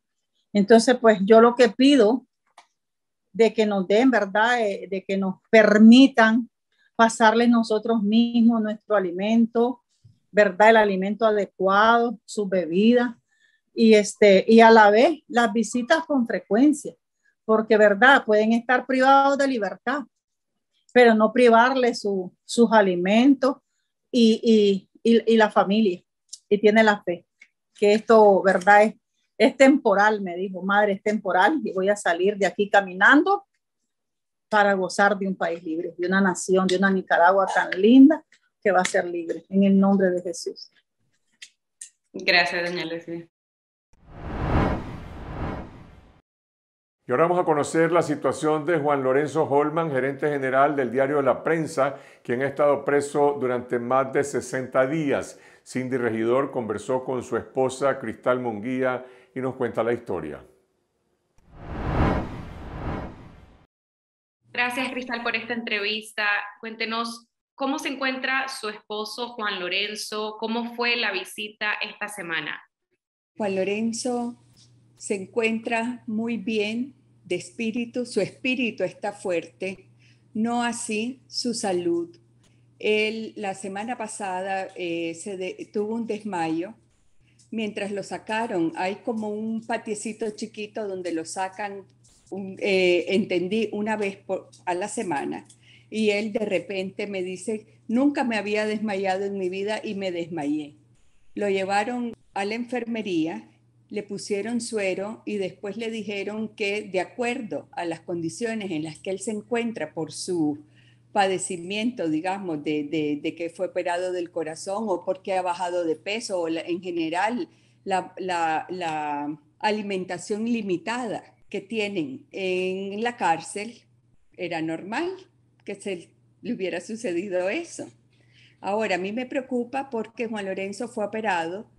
Entonces, pues yo lo que pido de que nos den, ¿verdad? Eh, de, que nos permitan pasarle nosotros mismos nuestro alimento, ¿verdad? El alimento adecuado, sus bebidas y, este, y a la vez las visitas con frecuencia, porque, ¿verdad? Pueden estar privados de libertad, pero no privarle su, sus alimentos y, la familia. Y tiene la fe, que esto, ¿verdad? Es, es temporal, me dijo, madre, es temporal y voy a salir de aquí caminando para gozar de un país libre, de una nación, de una Nicaragua tan linda, que va a ser libre, en el nombre de Jesús. Gracias, doña Leslie. Y ahora vamos a conocer la situación de Juan Lorenzo Holman, gerente general del diario La Prensa, quien ha estado preso durante más de 60 días. Cindy Regidor conversó con su esposa Cristal Munguía y nos cuenta la historia. Gracias Cristal por esta entrevista. Cuéntenos ¿Cómo se encuentra su esposo Juan Lorenzo? ¿Cómo fue la visita esta semana? Juan Lorenzo se encuentra muy bien de espíritu, su espíritu está fuerte, no así su salud. Él la semana pasada eh, se tuvo un desmayo mientras lo sacaron. Hay como un patiecito chiquito donde lo sacan, eh, entendí, una vez a la semana y él de repente me dice, nunca me había desmayado en mi vida y me desmayé. Lo llevaron a la enfermería, le pusieron suero y después le dijeron que de acuerdo a las condiciones en las que él se encuentra por su padecimiento, digamos, de, que fue operado del corazón o porque ha bajado de peso o en general la alimentación limitada que tienen en la cárcel, era normal que se le hubiera sucedido eso. Ahora, a mí me preocupa porque Juan Lorenzo fue operado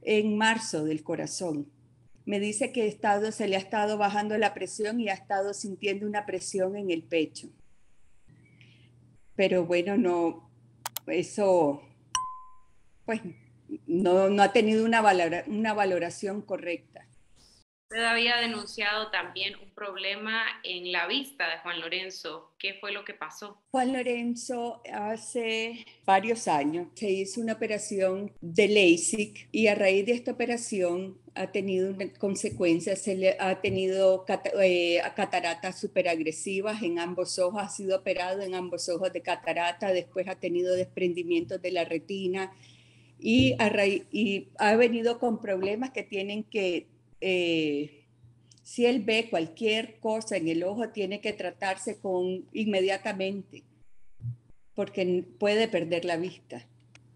en marzo del corazón. Me dice que estado, se le ha estado bajando la presión y ha estado sintiendo una presión en el pecho. Pero bueno, no, eso, pues no, ha tenido una, una valoración correcta. Usted había denunciado también un problema en la vista de Juan Lorenzo. ¿Qué fue lo que pasó? Juan Lorenzo hace varios años se hizo una operación de LASIK y a raíz de esta operación ha tenido consecuencias. le ha tenido cataratas eh, cataratas superagresivas en ambos ojos, ha sido operado en ambos ojos de catarata, después ha tenido desprendimientos de la retina y, y ha venido con problemas que tienen que eh, si él ve cualquier cosa en el ojo, tiene que tratarse con inmediatamente, porque puede perder la vista.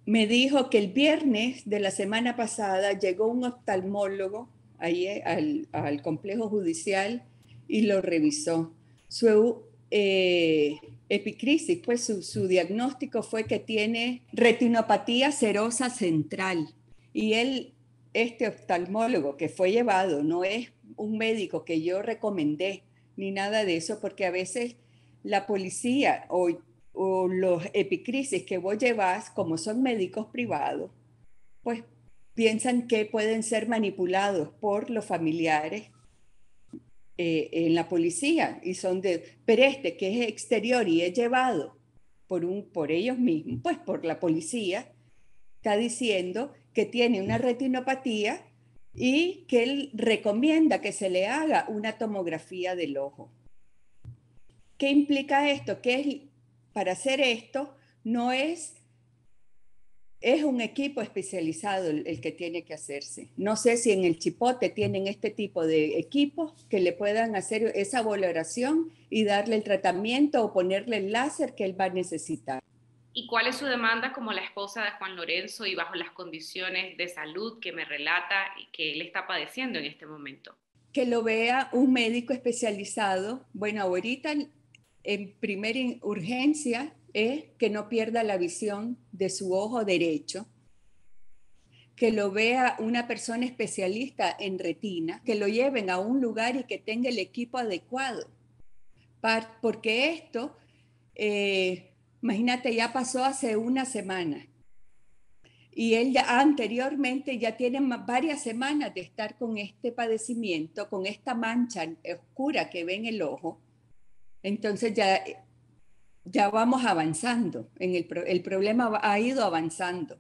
Me dijo que el viernes de la semana pasada llegó un oftalmólogo ahí eh, al, complejo judicial y lo revisó. Su eh, epicrisis, pues su, su, diagnóstico fue que tiene retinopatía serosa central y él este oftalmólogo que fue llevado, no es un médico que yo recomendé ni nada de eso, porque a veces la policía o, los epicrisis que vos llevas, como son médicos privados, pues piensan que pueden ser manipulados por los familiares eh, en la policía y son de, pero este que es exterior y es llevado por, un, por ellos mismos, pues por la policía, está diciendo que tiene una retinopatía y que él recomienda que se le haga una tomografía del ojo. ¿Qué implica esto? Que para hacer esto no es, es un equipo especializado el, que tiene que hacerse. No sé si en el Chipote tienen este tipo de equipos que le puedan hacer esa valoración y darle el tratamiento o ponerle el láser que él va a necesitar y cuál es su demanda como la esposa de Juan Lorenzo y bajo las condiciones de salud que me relata y que él está padeciendo en este momento. Que lo vea un médico especializado. Bueno, ahorita en primera urgencia es que no pierda la visión de su ojo derecho, que lo vea una persona especialista en retina, que lo lleven a un lugar y que tenga el equipo adecuado, porque esto eh, Imagínate, ya pasó hace una semana. Y él ya anteriormente ya tiene varias semanas de estar con este padecimiento, con esta mancha oscura que ve en el ojo. Entonces ya, ya vamos avanzando, en el, el problema ha ido avanzando.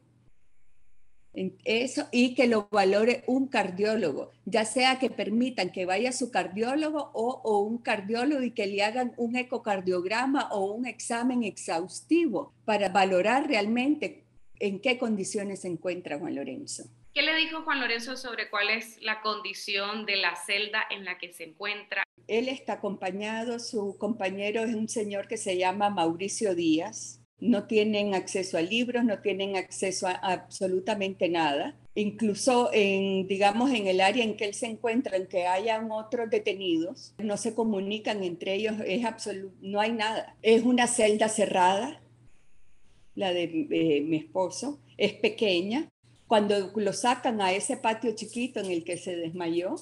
Eso, y que lo valore un cardiólogo, ya sea que permitan que vaya su cardiólogo o, o, un cardiólogo y que le hagan un ecocardiograma o un examen exhaustivo para valorar realmente en qué condiciones se encuentra Juan Lorenzo. ¿Qué le dijo Juan Lorenzo sobre cuál es la condición de la celda en la que se encuentra? Él está acompañado, su compañero es un señor que se llama Mauricio Díaz, no tienen acceso a libros, no tienen acceso a absolutamente nada. Incluso en, digamos, en el área en que él se encuentra, en que hayan otros detenidos, no se comunican entre ellos, es no hay nada. Es una celda cerrada, la de eh, mi esposo, es pequeña. Cuando lo sacan a ese patio chiquito en el que se desmayó,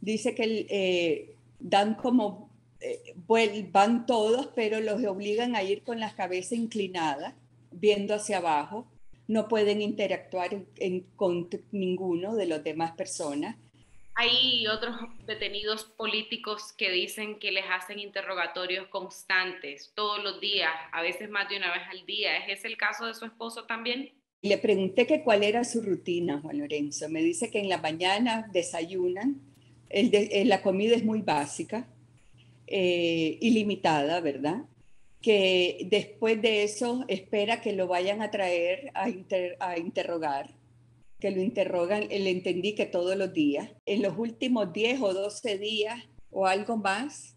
dice que eh, dan como eh, van todos, pero los obligan a ir con la cabeza inclinada, viendo hacia abajo. No pueden interactuar en, con ninguno de las demás personas. Hay otros detenidos políticos que dicen que les hacen interrogatorios constantes, todos los días, a veces más de una vez al día. ¿Es ese el caso de su esposo también? Le pregunté que cuál era su rutina, Juan Lorenzo. Me dice que en la mañana desayunan, eh, la comida es muy básica, eh, ilimitada, ¿verdad? Que después de eso espera que lo vayan a traer a, interrogar, que lo interrogan, le entendí que todos los días. En los últimos 10 o 12 días o algo más,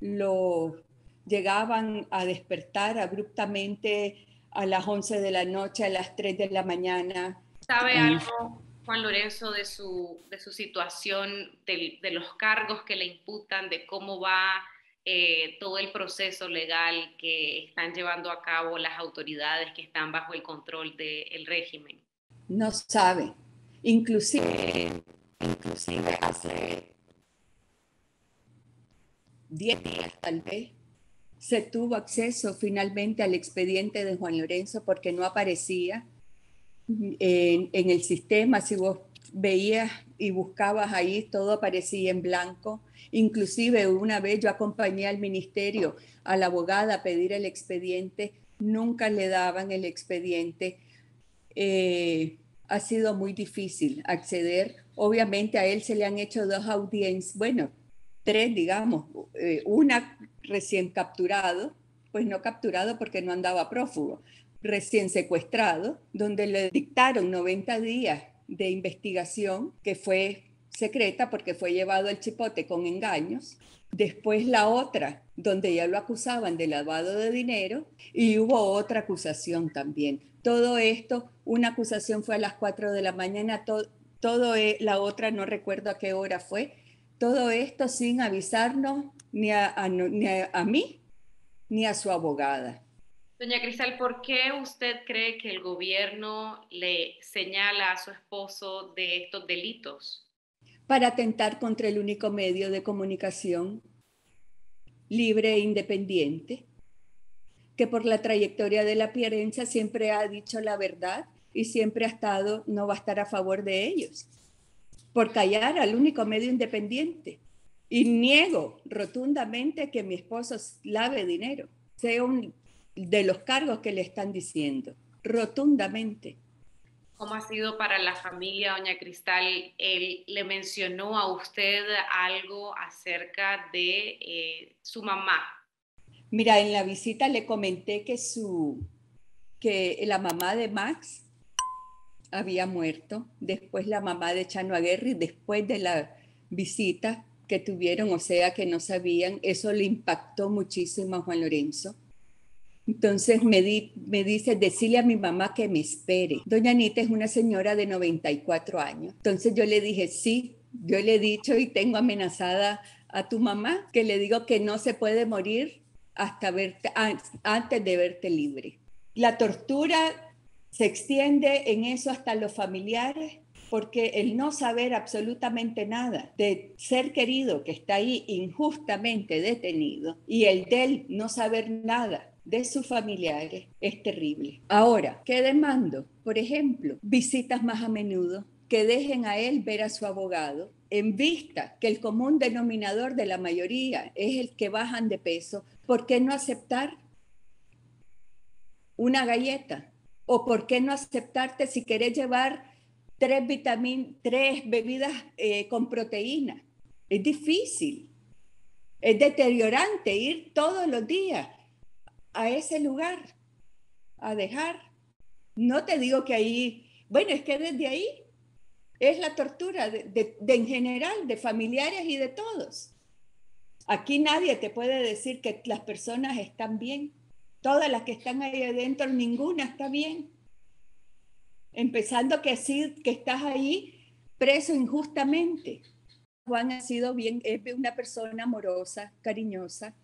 lo llegaban a despertar abruptamente a las 11 de la noche, a las 3 de la mañana. ¿Sabe algo, Juan Lorenzo, de su, de su situación, de los cargos que le imputan, de cómo va eh, todo el proceso legal que están llevando a cabo las autoridades que están bajo el control del régimen? No sabe. Inclusive, inclusive hace 10 días tal vez se tuvo acceso finalmente al expediente de Juan Lorenzo porque no aparecía en el sistema. Si vos veías y buscabas ahí, todo aparecía en blanco. Inclusive una vez yo acompañé al ministerio, a la abogada a pedir el expediente, nunca le daban el expediente. Eh, ha sido muy difícil acceder. Obviamente a él se le han hecho dos audiencias, bueno, tres, digamos, eh, una recién capturado, pues no capturado porque no andaba prófugo, recién secuestrado, donde le dictaron 90 días de investigación que fue secreta porque fue llevado al chipote con engaños. Después la otra, donde ya lo acusaban de lavado de dinero y hubo otra acusación también. Todo esto, una acusación fue a las 4 de la mañana, todo todo e, la otra no recuerdo a qué hora fue. Todo esto sin avisarnos ni a mí ni a su abogada. Doña Cristal, ¿por qué usted cree que el gobierno le señala a su esposo de estos delitos? Para atentar contra el único medio de comunicación libre e independiente, que por la trayectoria de la pierencia siempre ha dicho la verdad y siempre ha estado, no va a estar a favor de ellos, por callar al único medio independiente. Y niego rotundamente que mi esposo lave dinero, sea un de los cargos que le están diciendo, rotundamente. ¿Cómo ha sido para la familia, doña Cristal? Él le mencionó a usted algo acerca de eh, su mamá. Mira, en la visita le comenté que, su, que la mamá de Max había muerto, después la mamá de Chano Aguirre, después de la visita que tuvieron, o sea que no sabían, eso le impactó muchísimo a Juan Lorenzo entonces me, dice, decirle a mi mamá que me espere. Doña Anita es una señora de 94 años. Entonces yo le dije, sí, yo le he dicho y tengo amenazada a tu mamá que le digo que no se puede morir hasta antes de verte libre. La tortura se extiende en eso hasta los familiares porque el no saber absolutamente nada de ser querido que está ahí injustamente detenido y el del no saber nada de sus familiares es terrible. Ahora, ¿qué demando? Por ejemplo, visitas más a menudo, que dejen a él ver a su abogado, en vista que el común denominador de la mayoría es el que bajan de peso, ¿por qué no aceptar una galleta? ¿O por qué no aceptarte si querés llevar tres, tres bebidas eh, con proteína? Es difícil, es deteriorante ir todos los días a ese lugar, a dejar. No te digo que ahí, bueno, es que desde ahí es la tortura de, en general, de familiares y de todos. Aquí nadie te puede decir que las personas están bien. Todas las que están ahí adentro, ninguna está bien. Empezando que sí, que estás ahí preso injustamente. Juan ha sido bien, es una persona amorosa, cariñosa,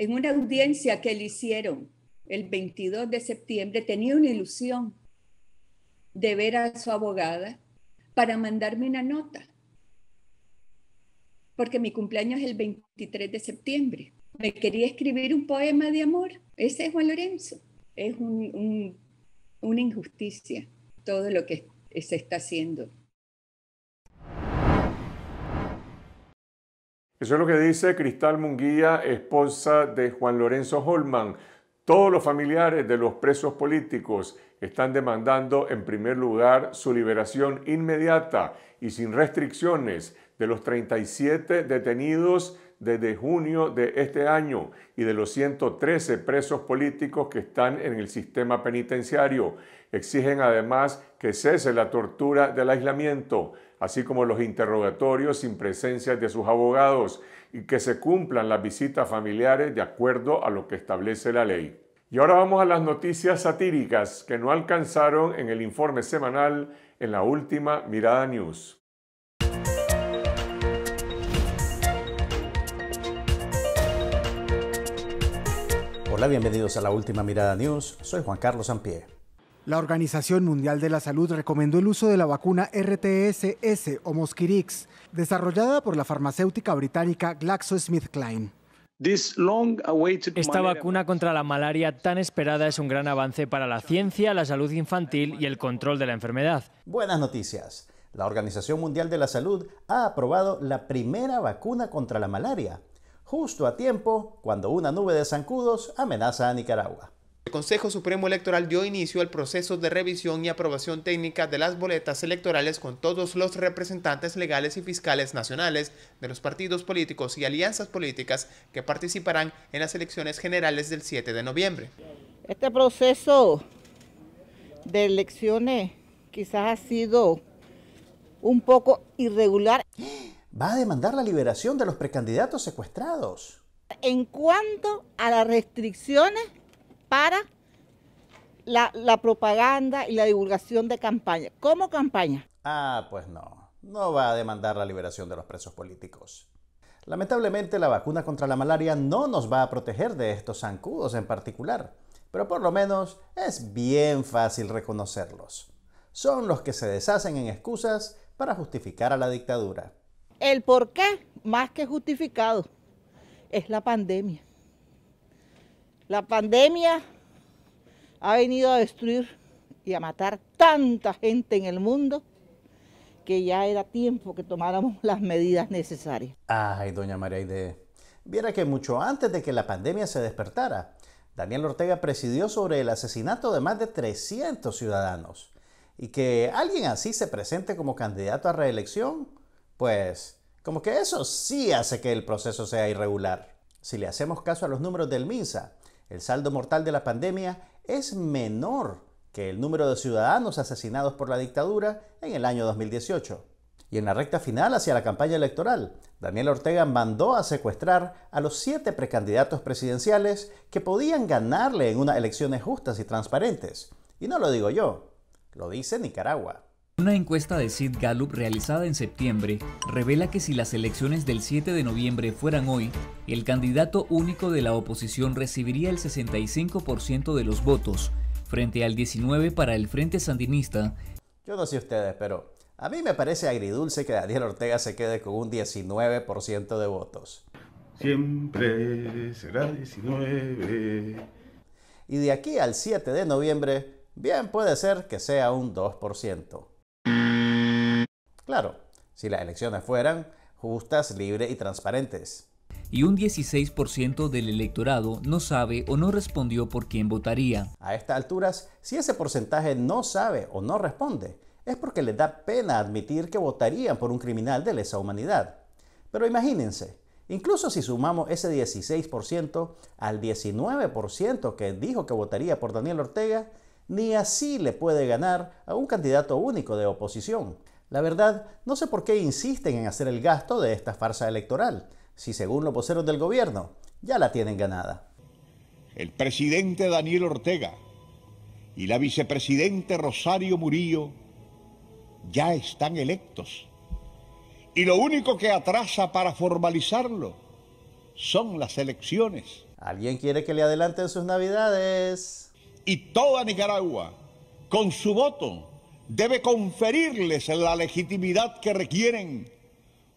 en una audiencia que le hicieron el 22 de septiembre, tenía una ilusión de ver a su abogada para mandarme una nota, porque mi cumpleaños es el 23 de septiembre. Me quería escribir un poema de amor, ese es Juan Lorenzo. Es una injusticia todo lo que se está haciendo Eso es lo que dice Cristal Munguía, esposa de Juan Lorenzo Holman. Todos los familiares de los presos políticos están demandando en primer lugar su liberación inmediata y sin restricciones de los 37 detenidos desde junio de este año y de los 113 presos políticos que están en el sistema penitenciario. Exigen además que cese la tortura del aislamiento, así como los interrogatorios sin presencia de sus abogados y que se cumplan las visitas familiares de acuerdo a lo que establece la ley. Y ahora vamos a las noticias satíricas que no alcanzaron en el informe semanal en la última Mirada News. Hola, bienvenidos a la última Mirada News. Soy Juan Carlos Sampié. La Organización Mundial de la Salud recomendó el uso de la vacuna RTSS o Mosquirix, desarrollada por la farmacéutica británica GlaxoSmithKline. Esta vacuna contra la malaria tan esperada es un gran avance para la ciencia, la salud infantil y el control de la enfermedad. Buenas noticias. La Organización Mundial de la Salud ha aprobado la primera vacuna contra la malaria, justo a tiempo cuando una nube de zancudos amenaza a Nicaragua. El Consejo Supremo Electoral dio inicio al proceso de revisión y aprobación técnica de las boletas electorales con todos los representantes legales y fiscales nacionales de los partidos políticos y alianzas políticas que participarán en las elecciones generales del 7 de noviembre. Este proceso de elecciones quizás ha sido un poco irregular. Va a demandar la liberación de los precandidatos secuestrados. En cuanto a las restricciones para la, propaganda y la divulgación de campaña. ¿Cómo campaña? Ah, pues no. No va a demandar la liberación de los presos políticos. Lamentablemente la vacuna contra la malaria no nos va a proteger de estos zancudos en particular, pero por lo menos es bien fácil reconocerlos. Son los que se deshacen en excusas para justificar a la dictadura. El porqué, más que justificado, es la pandemia. La pandemia ha venido a destruir y a matar tanta gente en el mundo que ya era tiempo que tomáramos las medidas necesarias. Ay, doña María Aide, viera que mucho antes de que la pandemia se despertara, Daniel Ortega presidió sobre el asesinato de más de 300 ciudadanos. Y que alguien así se presente como candidato a reelección, pues como que eso sí hace que el proceso sea irregular. Si le hacemos caso a los números del MINSA, el saldo mortal de la pandemia es menor que el número de ciudadanos asesinados por la dictadura en el año 2018. Y en la recta final hacia la campaña electoral, Daniel Ortega mandó a secuestrar a los siete precandidatos presidenciales que podían ganarle en unas elecciones justas y transparentes. Y no lo digo yo, lo dice Nicaragua. Una encuesta de Sid Gallup realizada en septiembre revela que si las elecciones del 7 de noviembre fueran hoy, el candidato único de la oposición recibiría el 65% de los votos, frente al 19% para el Frente Sandinista. Yo no sé ustedes, pero a mí me parece agridulce que Daniel Ortega se quede con un 19% de votos. Siempre será 19. Y de aquí al 7 de noviembre, bien puede ser que sea un 2%. Claro, si las elecciones fueran justas, libres y transparentes. Y un 16% del electorado no sabe o no respondió por quién votaría. A estas alturas, si ese porcentaje no sabe o no responde, es porque les da pena admitir que votarían por un criminal de lesa humanidad. Pero imagínense, incluso si sumamos ese 16% al 19% que dijo que votaría por Daniel Ortega, ni así le puede ganar a un candidato único de oposición, la verdad, no sé por qué insisten en hacer el gasto de esta farsa electoral, si según los voceros del gobierno, ya la tienen ganada. El presidente Daniel Ortega y la vicepresidente Rosario Murillo ya están electos. Y lo único que atrasa para formalizarlo son las elecciones. Alguien quiere que le adelanten sus navidades. Y toda Nicaragua, con su voto, debe conferirles la legitimidad que requieren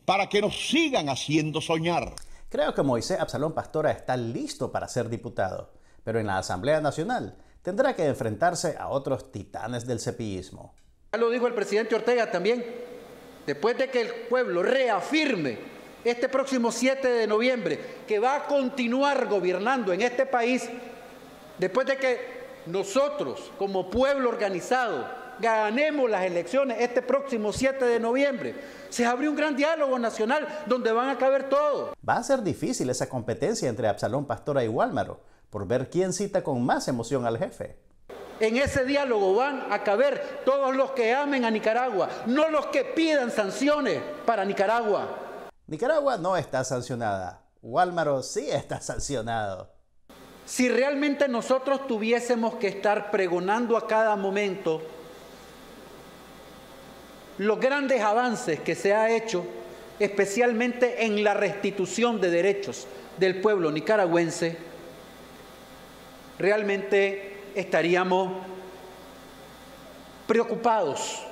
para que nos sigan haciendo soñar. Creo que Moisés Absalón Pastora está listo para ser diputado, pero en la Asamblea Nacional tendrá que enfrentarse a otros titanes del cepillismo. Ya lo dijo el presidente Ortega también. Después de que el pueblo reafirme este próximo 7 de noviembre que va a continuar gobernando en este país, después de que nosotros como pueblo organizado ganemos las elecciones este próximo 7 de noviembre, se abrió un gran diálogo nacional donde van a caber todos. Va a ser difícil esa competencia entre Absalón Pastora y Walmaro por ver quién cita con más emoción al jefe. En ese diálogo van a caber todos los que amen a Nicaragua, no los que pidan sanciones para Nicaragua. Nicaragua no está sancionada. Walmaro sí está sancionado. Si realmente nosotros tuviésemos que estar pregonando a cada momento los grandes avances que se ha hecho, especialmente en la restitución de derechos del pueblo nicaragüense, realmente estaríamos preocupados.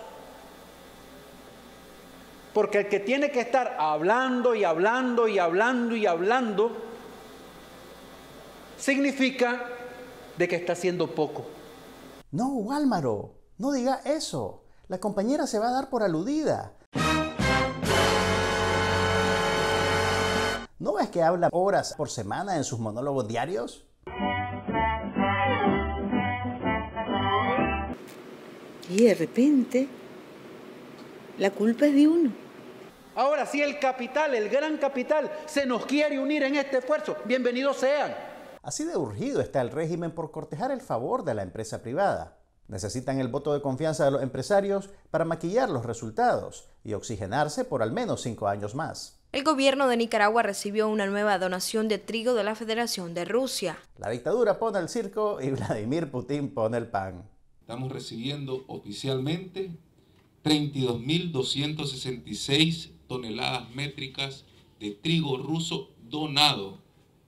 Porque el que tiene que estar hablando y hablando y hablando y hablando, significa de que está haciendo poco. No, Álvaro, no diga eso la compañera se va a dar por aludida. ¿No ves que habla horas por semana en sus monólogos diarios? Y de repente, la culpa es de uno. Ahora, si el capital, el gran capital, se nos quiere unir en este esfuerzo, bienvenidos sean. Así de urgido está el régimen por cortejar el favor de la empresa privada. Necesitan el voto de confianza de los empresarios para maquillar los resultados y oxigenarse por al menos cinco años más. El gobierno de Nicaragua recibió una nueva donación de trigo de la Federación de Rusia. La dictadura pone el circo y Vladimir Putin pone el pan. Estamos recibiendo oficialmente 32.266 toneladas métricas de trigo ruso donado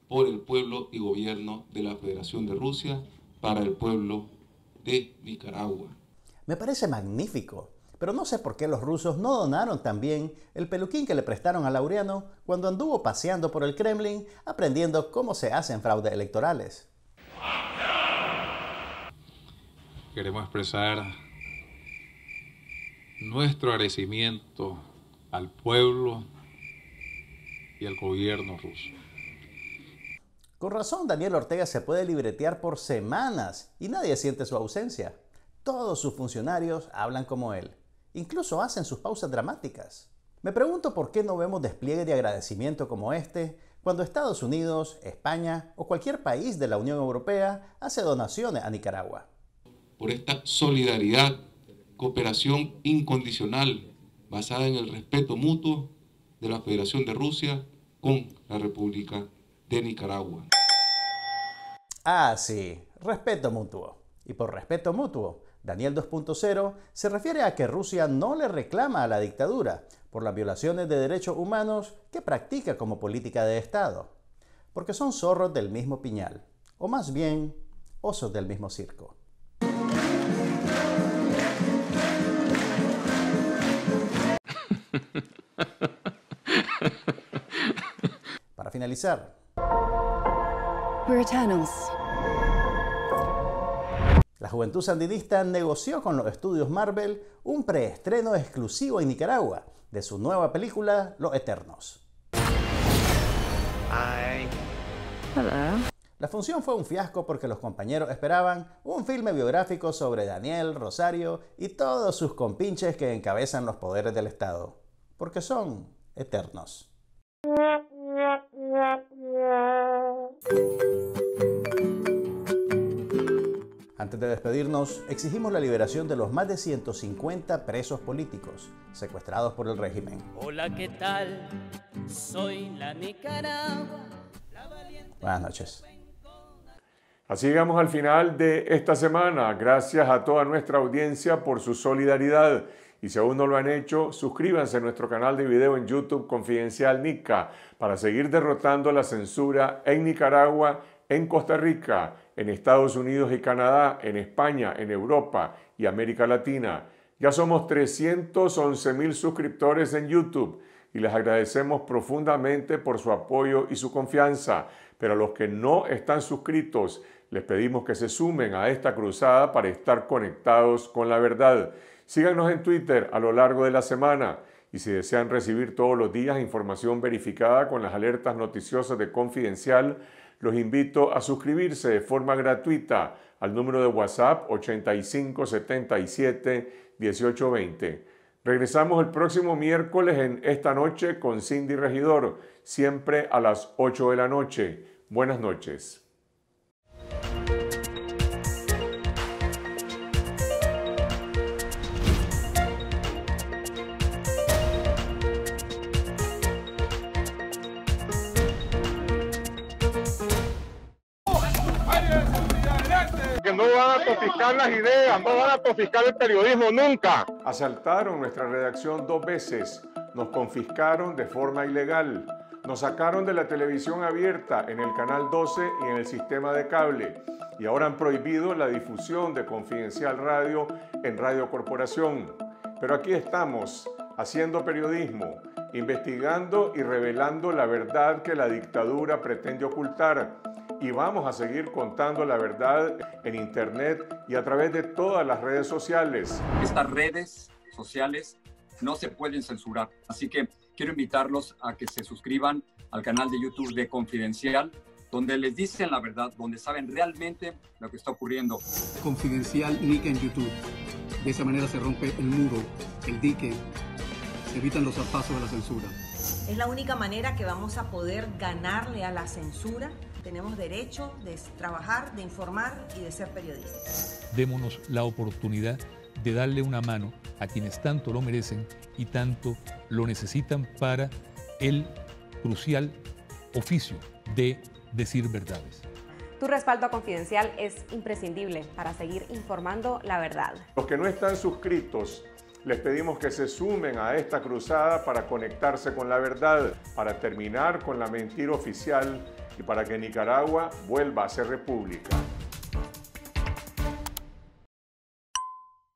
por el pueblo y gobierno de la Federación de Rusia para el pueblo Nicaragua. Me parece magnífico, pero no sé por qué los rusos no donaron también el peluquín que le prestaron a Laureano cuando anduvo paseando por el Kremlin aprendiendo cómo se hacen fraudes electorales. Queremos expresar nuestro agradecimiento al pueblo y al gobierno ruso. Con razón, Daniel Ortega se puede libretear por semanas y nadie siente su ausencia. Todos sus funcionarios hablan como él. Incluso hacen sus pausas dramáticas. Me pregunto por qué no vemos despliegue de agradecimiento como este cuando Estados Unidos, España o cualquier país de la Unión Europea hace donaciones a Nicaragua. Por esta solidaridad, cooperación incondicional basada en el respeto mutuo de la Federación de Rusia con la República de Nicaragua. Ah, sí, respeto mutuo. Y por respeto mutuo, Daniel 2.0 se refiere a que Rusia no le reclama a la dictadura por las violaciones de derechos humanos que practica como política de Estado, porque son zorros del mismo piñal, o más bien, osos del mismo circo. Para finalizar, la juventud sandinista negoció con los estudios Marvel un preestreno exclusivo en Nicaragua de su nueva película Los Eternos. La función fue un fiasco porque los compañeros esperaban un filme biográfico sobre Daniel, Rosario y todos sus compinches que encabezan los poderes del Estado, porque son eternos. Antes de despedirnos, exigimos la liberación de los más de 150 presos políticos secuestrados por el régimen. Hola, ¿qué tal? Soy la Nicaragua. La valiente... Buenas noches. Así llegamos al final de esta semana. Gracias a toda nuestra audiencia por su solidaridad. Y si aún no lo han hecho, suscríbanse a nuestro canal de video en YouTube Confidencial Nica para seguir derrotando la censura en Nicaragua, en Costa Rica, en Estados Unidos y Canadá, en España, en Europa y América Latina. Ya somos 311 mil suscriptores en YouTube y les agradecemos profundamente por su apoyo y su confianza. Pero a los que no están suscritos, les pedimos que se sumen a esta cruzada para estar conectados con la verdad. Síganos en Twitter a lo largo de la semana y si desean recibir todos los días información verificada con las alertas noticiosas de Confidencial, los invito a suscribirse de forma gratuita al número de WhatsApp 8577 1820. Regresamos el próximo miércoles en esta noche con Cindy Regidor, siempre a las 8 de la noche. Buenas noches. Que no van a confiscar las ideas, no van a confiscar el periodismo nunca. Asaltaron nuestra redacción dos veces, nos confiscaron de forma ilegal, nos sacaron de la televisión abierta en el canal 12 y en el sistema de cable y ahora han prohibido la difusión de Confidencial Radio en Radio Corporación. Pero aquí estamos, haciendo periodismo, investigando y revelando la verdad que la dictadura pretende ocultar y vamos a seguir contando la verdad en Internet y a través de todas las redes sociales. Estas redes sociales no se pueden censurar, así que quiero invitarlos a que se suscriban al canal de YouTube de Confidencial, donde les dicen la verdad, donde saben realmente lo que está ocurriendo. Confidencial Nick en YouTube. De esa manera se rompe el muro, el dique, se evitan los zapazos de la censura. Es la única manera que vamos a poder ganarle a la censura tenemos derecho de trabajar, de informar y de ser periodistas. Démonos la oportunidad de darle una mano a quienes tanto lo merecen y tanto lo necesitan para el crucial oficio de decir verdades. Tu respaldo Confidencial es imprescindible para seguir informando la verdad. Los que no están suscritos les pedimos que se sumen a esta cruzada para conectarse con la verdad, para terminar con la mentira oficial y para que Nicaragua vuelva a ser república.